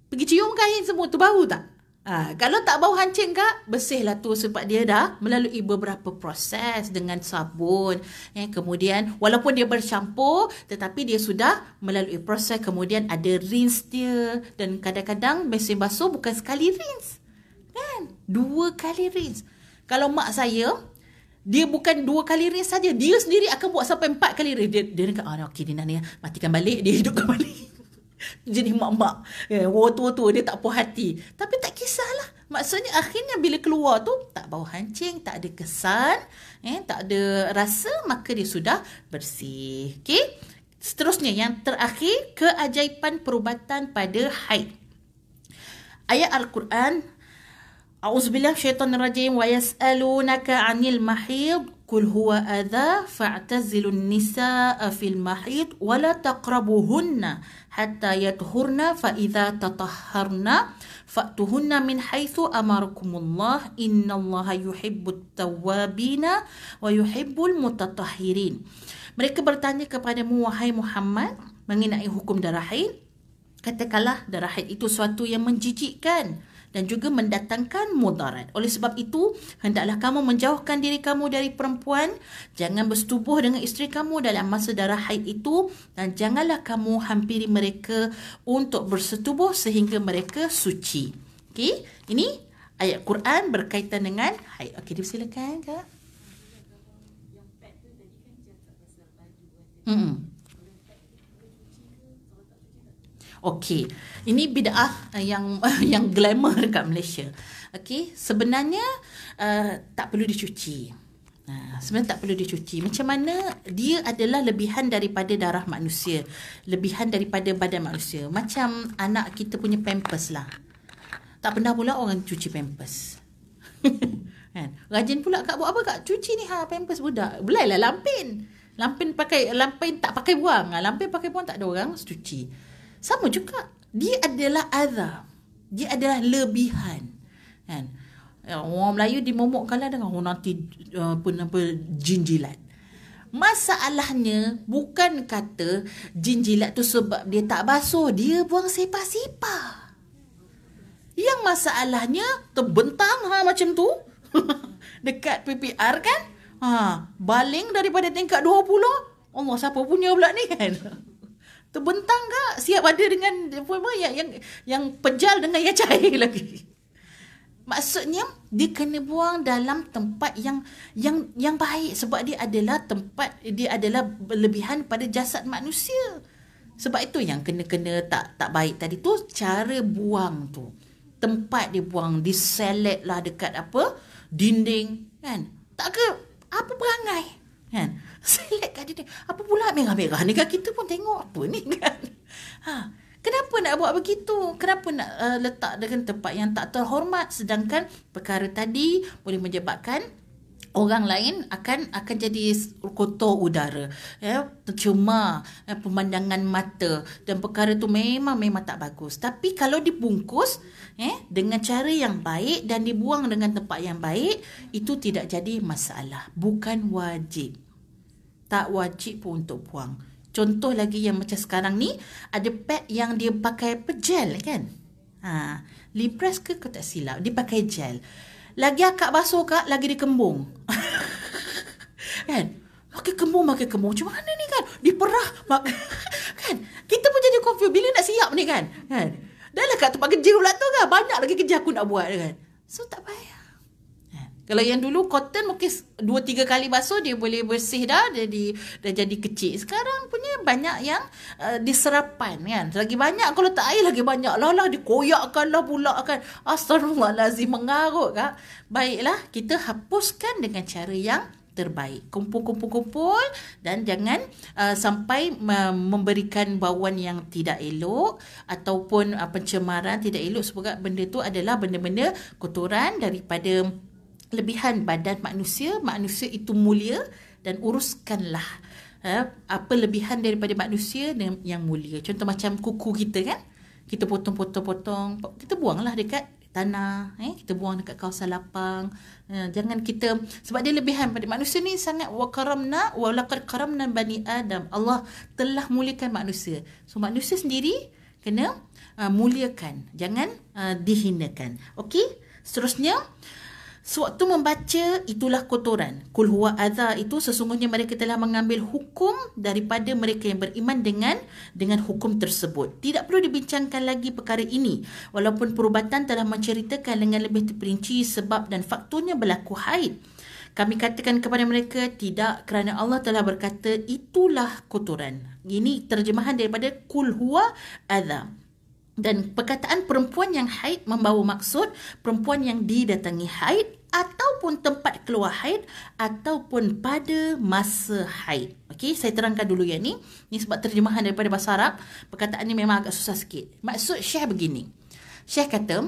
pergi cium kain semua tu bau tak? Ha, kalau tak bau hancing kak, bersihlah tu sebab dia dah melalui beberapa proses dengan sabun. Eh, kemudian, walaupun dia bercampur, tetapi dia sudah melalui proses. Kemudian ada rinse dia dan kadang-kadang mesin basuh bukan sekali rinse. Kan? Dua kali rinse. Kalau mak saya, dia bukan dua kali race saja dia sendiri akan buat sampai empat kali race dia dia kata oh, okey dia ni ah. matikan balik dia hidupkan balik jenis mak-mak ya, tua tu dia tak puas hati tapi tak kisahlah maksudnya akhirnya bila keluar tu tak bau hancing tak ada kesan eh, tak ada rasa maka dia sudah bersih okey seterusnya yang terakhir keajaiban perubatan pada haid Ayat Al-Quran A'udzubillah syaitan rajim wa yas'alunaka anil mahid kul huwa adha fa'tazilun nisa'a fil mahid wa la taqrabuhunna hatta yathurna fa idza tatahharna fa'tuhunna min haitsu amarakumullah innallaha yuhibbut tawwabina wa yuhibbul mutatahhirin Mereka bertanya kepadamu wahai Muhammad mengenai hukum darah haid katakanlah darah haid itu suatu yang menjijikkan dan juga mendatangkan mudarat. Oleh sebab itu, hendaklah kamu menjauhkan diri kamu dari perempuan, jangan bersetubuh dengan isteri kamu dalam masa darah haid itu dan janganlah kamu hampiri mereka untuk bersetubuh sehingga mereka suci. Okay? ini ayat Quran berkaitan dengan haid. Okay, dipersilakan Kak. Hmm. Okey. Ini bidah eh, yang yang glamour dekat Malaysia. Okey, sebenarnya uh, tak perlu dicuci. Nah, ha, sebenarnya tak perlu dicuci. Macam mana dia adalah lebihan daripada darah manusia. Lebihan daripada badan manusia. Macam anak kita punya pampers lah. Tak pernah pula orang cuci pampers. kan? Rajin pula kak buat apa kak? Cuci ni ha pampers budak. Belailah lampin. Lampin pakai lampin tak pakai buang. Ha, lampin pakai buang tak ada orang cuci sama juga dia adalah azab dia adalah lebihan kan ya, orang Melayu dimomok kalah dengan orang nanti uh, apa apa jinjilat Masalahnya bukan kata jinjilat tu sebab dia tak basuh, dia buang sepa-sepa. Yang masalahnya terbentang ha macam tu. Dekat PPR kan? Ha, baling daripada tingkat 20. Allah siapa punya pula ni kan? Tu bentang ke siap ada dengan apa yang yang yang penjal dengan yang cair lagi. Maksudnya dia kena buang dalam tempat yang yang yang baik sebab dia adalah tempat dia adalah berlebihan pada jasad manusia. Sebab itu yang kena-kena tak tak baik tadi tu cara buang tu. Tempat dia buang diselek lah dekat apa? Dinding kan. Tak ke apa perangai? kan select kat dia apa pula merah-merah ni kan kita pun tengok apa ni kan ha kenapa nak buat begitu kenapa nak uh, letak dengan tempat yang tak terhormat sedangkan perkara tadi boleh menyebabkan orang lain akan akan jadi kotor udara ya cuma ya, eh, pemandangan mata dan perkara tu memang memang tak bagus tapi kalau dibungkus ya dengan cara yang baik dan dibuang dengan tempat yang baik itu tidak jadi masalah bukan wajib tak wajib pun untuk buang contoh lagi yang macam sekarang ni ada pet yang dia pakai pejal, kan ha lipres ke kau silap Dia pakai gel lagi akak basuh kak Lagi dia kembung Kan Makin kembung makin kembung Macam mana ni kan Diperah mak- Kan Kita pun jadi confused Bila nak siap ni kan Kan Dah lah kat tempat kerja pula tu kan Banyak lagi kerja aku nak buat kan So tak payah kalau yang dulu cotton mungkin dua tiga kali basuh dia boleh bersih dah jadi dah jadi kecil. Sekarang punya banyak yang uh, eh, diserapan kan. Lagi banyak kalau tak air lagi banyak lah lah dikoyakkan lah pula kan. Astagfirullahalazim mengarut kak Baiklah kita hapuskan dengan cara yang terbaik. Kumpul-kumpul-kumpul dan jangan uh, sampai uh, memberikan bauan yang tidak elok ataupun uh, pencemaran tidak elok sebab benda tu adalah benda-benda kotoran daripada kelebihan badan manusia manusia itu mulia dan uruskanlah eh, apa lebihan daripada manusia yang mulia contoh macam kuku kita kan kita potong-potong-potong kita buanglah dekat tanah eh kita buang dekat kawasan lapang eh, jangan kita sebab dia lebihan pada manusia ni sangat Wakaramna, karamna karamna bani adam Allah telah muliakan manusia so manusia sendiri kena uh, muliakan jangan uh, dihinakan okey seterusnya Sewaktu membaca, itulah kotoran. Kul huwa adha itu sesungguhnya mereka telah mengambil hukum daripada mereka yang beriman dengan dengan hukum tersebut. Tidak perlu dibincangkan lagi perkara ini. Walaupun perubatan telah menceritakan dengan lebih terperinci sebab dan faktornya berlaku haid. Kami katakan kepada mereka, tidak kerana Allah telah berkata, itulah kotoran. Ini terjemahan daripada kul huwa adha. Dan perkataan perempuan yang haid membawa maksud perempuan yang didatangi haid ataupun tempat keluar haid ataupun pada masa haid. Okey, saya terangkan dulu yang ni. Ni sebab terjemahan daripada bahasa Arab. Perkataan ni memang agak susah sikit. Maksud Syekh begini. Syekh kata,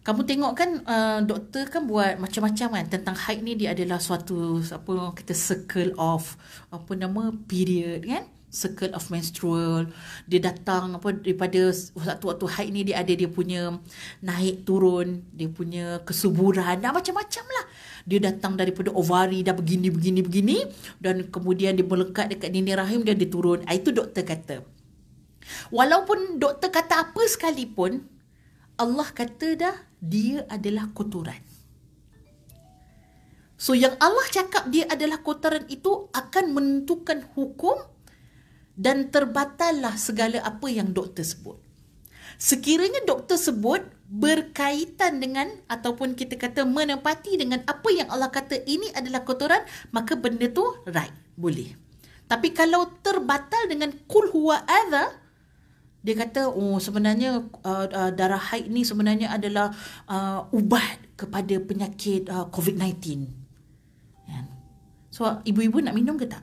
kamu tengok kan uh, doktor kan buat macam-macam kan tentang haid ni dia adalah suatu apa kita circle of apa nama period kan circuit of menstrual dia datang apa daripada waktu-waktu haid ni dia ada dia punya naik turun dia punya kesuburan dan macam-macam lah dia datang daripada ovari dah begini begini begini dan kemudian dia melekat dekat dinding rahim dia turun. Ah, itu doktor kata walaupun doktor kata apa sekalipun Allah kata dah dia adalah kotoran So yang Allah cakap dia adalah kotoran itu akan menentukan hukum dan terbatallah segala apa yang doktor sebut. Sekiranya doktor sebut berkaitan dengan ataupun kita kata menepati dengan apa yang Allah kata ini adalah kotoran, maka benda tu right, boleh. Tapi kalau terbatal dengan kul huwa adha, dia kata oh sebenarnya uh, uh, darah haid ni sebenarnya adalah uh, ubat kepada penyakit uh, COVID-19. Ya. So ibu-ibu nak minum ke tak?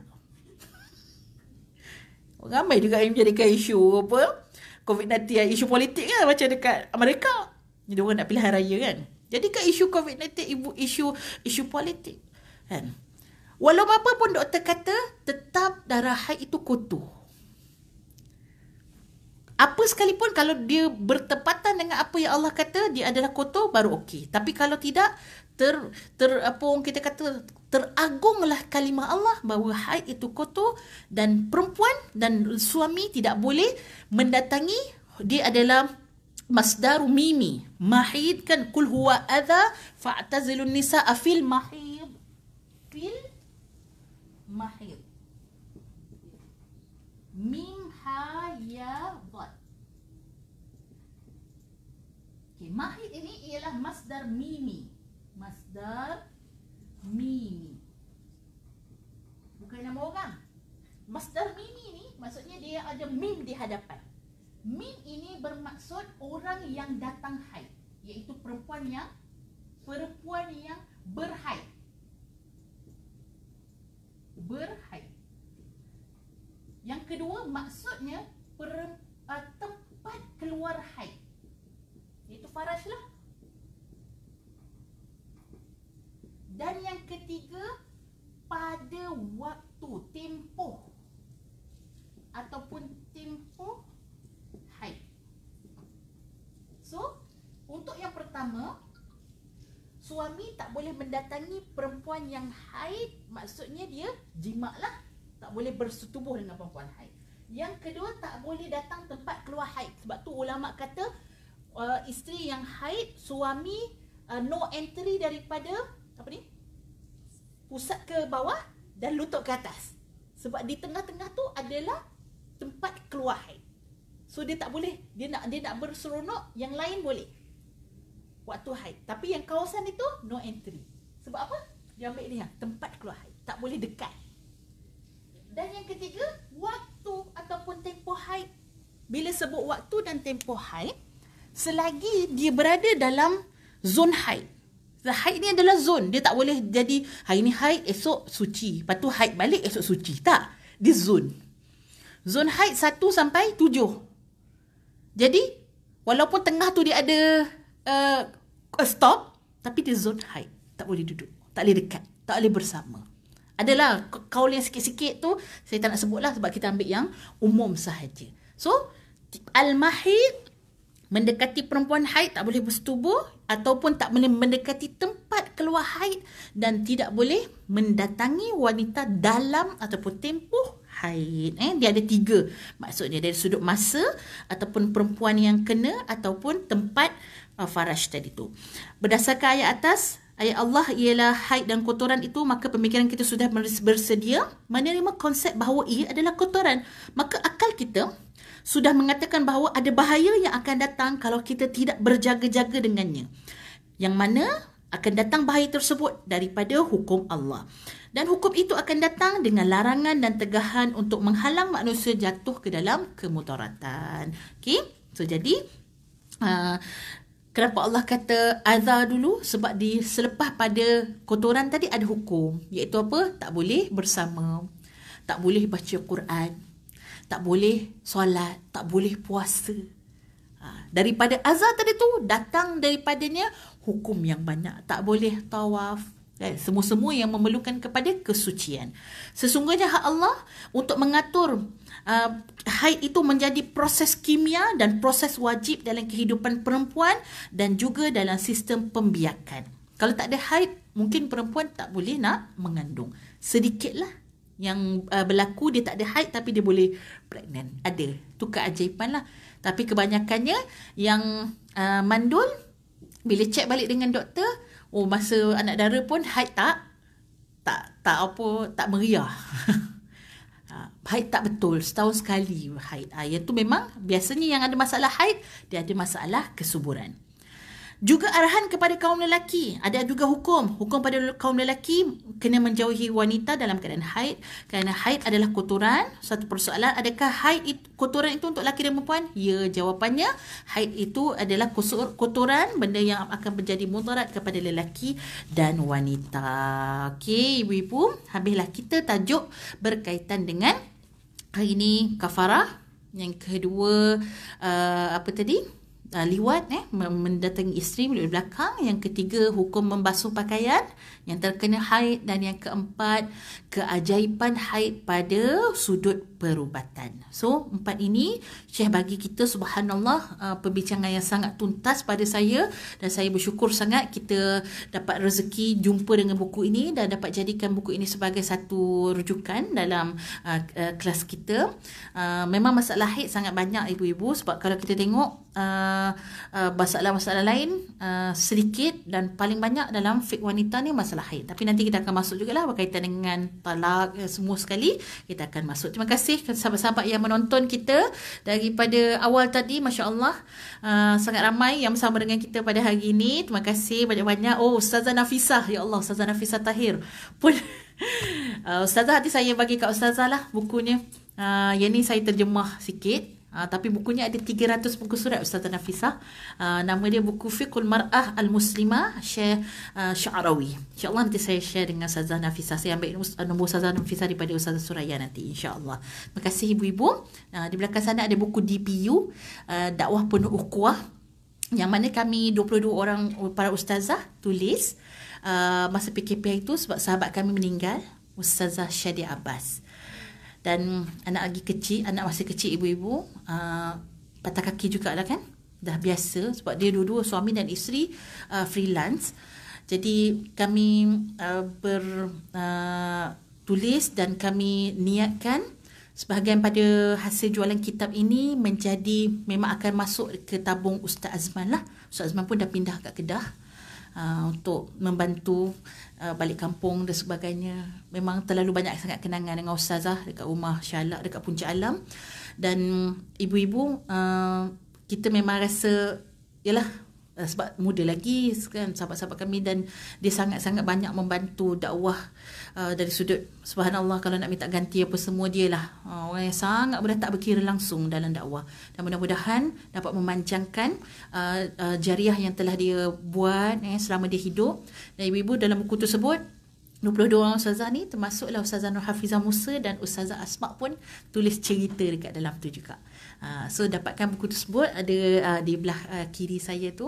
ramai juga yang menjadikan isu apa COVID-19 isu politik kan macam dekat Amerika jadi orang nak pilihan raya kan jadi ke isu COVID-19 ibu isu isu politik kan walau apa pun doktor kata tetap darah haid itu kotor apa sekalipun kalau dia bertepatan dengan apa yang Allah kata dia adalah kotor baru okey tapi kalau tidak ter ter apa orang kita kata teragunglah kalimah Allah bahawa haid itu kotor dan perempuan dan suami tidak boleh mendatangi dia adalah masdar mimi mahid kan kul huwa adha fa'tazilun nisa afil mahid fil mahid mim ha ya bat okay, mahid ini ialah masdar mimi Masdar Mimi Bukan nama orang Masdar Mimi ni Maksudnya dia ada mim di hadapan Mim ini bermaksud Orang yang datang haid Iaitu perempuan yang Perempuan yang berhaid Berhaid Yang kedua maksudnya per, uh, ah, Tempat keluar haid itu faraj lah Dan yang ketiga pada waktu tempoh ataupun tempoh haid. So, untuk yang pertama, suami tak boleh mendatangi perempuan yang haid, maksudnya dia jimat lah. Tak boleh bersetubuh dengan perempuan haid. Yang kedua, tak boleh datang tempat keluar haid. Sebab tu ulama kata uh, isteri yang haid, suami uh, no entry daripada apa ni? Pusat ke bawah dan lutut ke atas. Sebab di tengah-tengah tu adalah tempat keluar haid. So dia tak boleh, dia nak dia nak berseronok yang lain boleh. Waktu haid. Tapi yang kawasan itu no entry. Sebab apa? Dia ambil ni lah, tempat keluar haid. Tak boleh dekat. Dan yang ketiga, waktu ataupun tempo haid. Bila sebut waktu dan tempo haid, selagi dia berada dalam zon haid. The height ni adalah zone. Dia tak boleh jadi hari ni height, esok suci. Lepas tu height balik, esok suci. Tak. Dia zone. Zone height satu sampai tujuh. Jadi, walaupun tengah tu dia ada uh, a stop, tapi dia zone height. Tak boleh duduk. Tak boleh dekat. Tak boleh bersama. Adalah kaul yang sikit-sikit tu, saya tak nak sebut lah sebab kita ambil yang umum sahaja. So, al-mahid mendekati perempuan haid tak boleh bersetubuh ataupun tak boleh mendekati tempat keluar haid dan tidak boleh mendatangi wanita dalam ataupun tempuh haid. Eh, dia ada tiga. Maksudnya dari sudut masa ataupun perempuan yang kena ataupun tempat uh, faraj tadi tu. Berdasarkan ayat atas, ayat Allah ialah haid dan kotoran itu maka pemikiran kita sudah bersedia menerima konsep bahawa ia adalah kotoran. Maka akal kita sudah mengatakan bahawa ada bahaya yang akan datang kalau kita tidak berjaga-jaga dengannya. Yang mana akan datang bahaya tersebut daripada hukum Allah. Dan hukum itu akan datang dengan larangan dan tegahan untuk menghalang manusia jatuh ke dalam kemudaratan. Okey? So jadi uh, kenapa Allah kata azar dulu sebab di selepas pada kotoran tadi ada hukum iaitu apa? Tak boleh bersama. Tak boleh baca Quran tak boleh solat, tak boleh puasa. Ha, daripada azar tadi tu datang daripadanya hukum yang banyak, tak boleh tawaf. Eh, semua-semua yang memerlukan kepada kesucian. Sesungguhnya hak Allah untuk mengatur uh, haid itu menjadi proses kimia dan proses wajib dalam kehidupan perempuan dan juga dalam sistem pembiakan. Kalau tak ada haid, mungkin perempuan tak boleh nak mengandung. Sedikitlah yang uh, berlaku dia tak ada haid tapi dia boleh pregnant. Ada. Tu keajaiban lah. Tapi kebanyakannya yang uh, mandul bila check balik dengan doktor, oh masa anak dara pun haid tak tak tak apa tak meriah. Ah, haid tak betul setahun sekali haid. Ah ha, yang tu memang biasanya yang ada masalah haid dia ada masalah kesuburan. Juga arahan kepada kaum lelaki. Ada juga hukum. Hukum pada kaum lelaki kena menjauhi wanita dalam keadaan haid. Kerana haid adalah kotoran. Satu persoalan, adakah haid itu, kotoran itu untuk lelaki dan perempuan? Ya, jawapannya. Haid itu adalah kotoran, benda yang akan menjadi mudarat kepada lelaki dan wanita. Okey, ibu-ibu. Habislah kita tajuk berkaitan dengan hari ini kafarah. Yang kedua, uh, Apa tadi? uh, liwat eh mendatangi isteri melalui belakang yang ketiga hukum membasuh pakaian yang terkena haid dan yang keempat keajaiban haid pada sudut perubatan so empat ini syekh bagi kita subhanallah uh, perbincangan yang sangat tuntas pada saya dan saya bersyukur sangat kita dapat rezeki jumpa dengan buku ini dan dapat jadikan buku ini sebagai satu rujukan dalam uh, uh, kelas kita uh, memang masalah haid sangat banyak ibu-ibu sebab kalau kita tengok Uh, masalah-masalah lain uh, sedikit dan paling banyak dalam fik wanita ni masalah haid. Tapi nanti kita akan masuk jugalah berkaitan dengan talak uh, semua sekali. Kita akan masuk. Terima kasih kepada sahabat-sahabat yang menonton kita daripada awal tadi. Masya Allah uh, sangat ramai yang bersama dengan kita pada hari ini. Terima kasih banyak-banyak. Oh Ustazah Nafisah. Ya Allah Ustazah Nafisah Tahir pun... Uh, Ustazah hati saya bagi kat Ustazah lah bukunya uh, Yang ni saya terjemah sikit Uh, tapi bukunya ada 300 buku surat Ustazah Nafisah. Uh, nama dia buku Fiqhul Mar'ah Al-Muslimah Syekh uh, Syarawi. Allah nanti saya share dengan Ustazah Nafisah. Saya ambil nombor Ustazah Nafisah daripada Ustazah Suraya nanti insya Allah. Terima kasih ibu-ibu. Uh, di belakang sana ada buku DPU, uh, Dakwah Penuh ukhuwah Yang mana kami 22 orang para Ustazah tulis uh, masa PKP itu sebab sahabat kami meninggal. Ustazah Syadi Abbas dan anak lagi kecil anak masih kecil ibu-ibu uh, patah kaki juga jugalah kan dah biasa sebab dia dua-dua suami dan isteri uh, freelance jadi kami uh, ber uh, tulis dan kami niatkan sebahagian pada hasil jualan kitab ini menjadi memang akan masuk ke tabung Ustaz Azman lah Ustaz Azman pun dah pindah kat Kedah Uh, untuk membantu uh, balik kampung dan sebagainya. Memang terlalu banyak sangat kenangan dengan ustazah dekat rumah Syalak dekat Puncak Alam dan ibu-ibu uh, kita memang rasa ialah Eh, sebab muda lagi kan sahabat-sahabat kami dan dia sangat-sangat banyak membantu dakwah uh, dari sudut subhanallah kalau nak minta ganti apa semua dia lah uh, orang yang sangat berat tak berkira langsung dalam dakwah dan mudah-mudahan dapat memanjangkan uh, uh, jariah yang telah dia buat eh, selama dia hidup dan ibu-ibu dalam buku tersebut 22 orang ustazah ni termasuklah ustazah Nur Hafizah Musa dan ustazah Asma pun tulis cerita dekat dalam tu juga. Ah, so dapatkan buku tersebut ada uh, di belah uh, kiri saya tu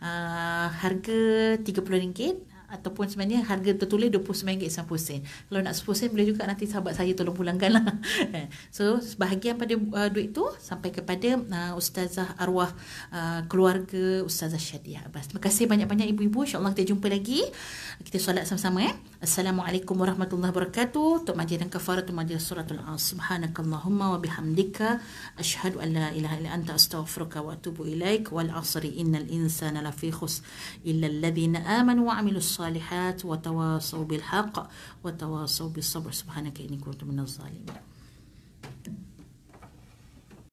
uh, harga RM30 uh, ataupun sebenarnya harga tertulis RM29.90 kalau nak RM10 boleh juga nanti sahabat saya tolong pulangkan lah eh, so sebahagian pada uh, duit tu sampai kepada uh, Ustazah Arwah uh, keluarga Ustazah Syadiah Abbas terima kasih banyak-banyak ibu-ibu insyaAllah kita jumpa lagi kita solat sama-sama eh Assalamualaikum warahmatullahi wabarakatuh Tuk Majid dan Kafarat Tuk Majid Suratul Al Subhanakallahumma wa bihamdika Ashadu an la ilaha ila anta astaghfiruka wa atubu ilaik Wal asri innal insana lafi khus Illa alladhina amanu wa amilu الصالحات وتواصوا بالحق وتواصوا بالصبر سبحانك إني كنت من الظالمين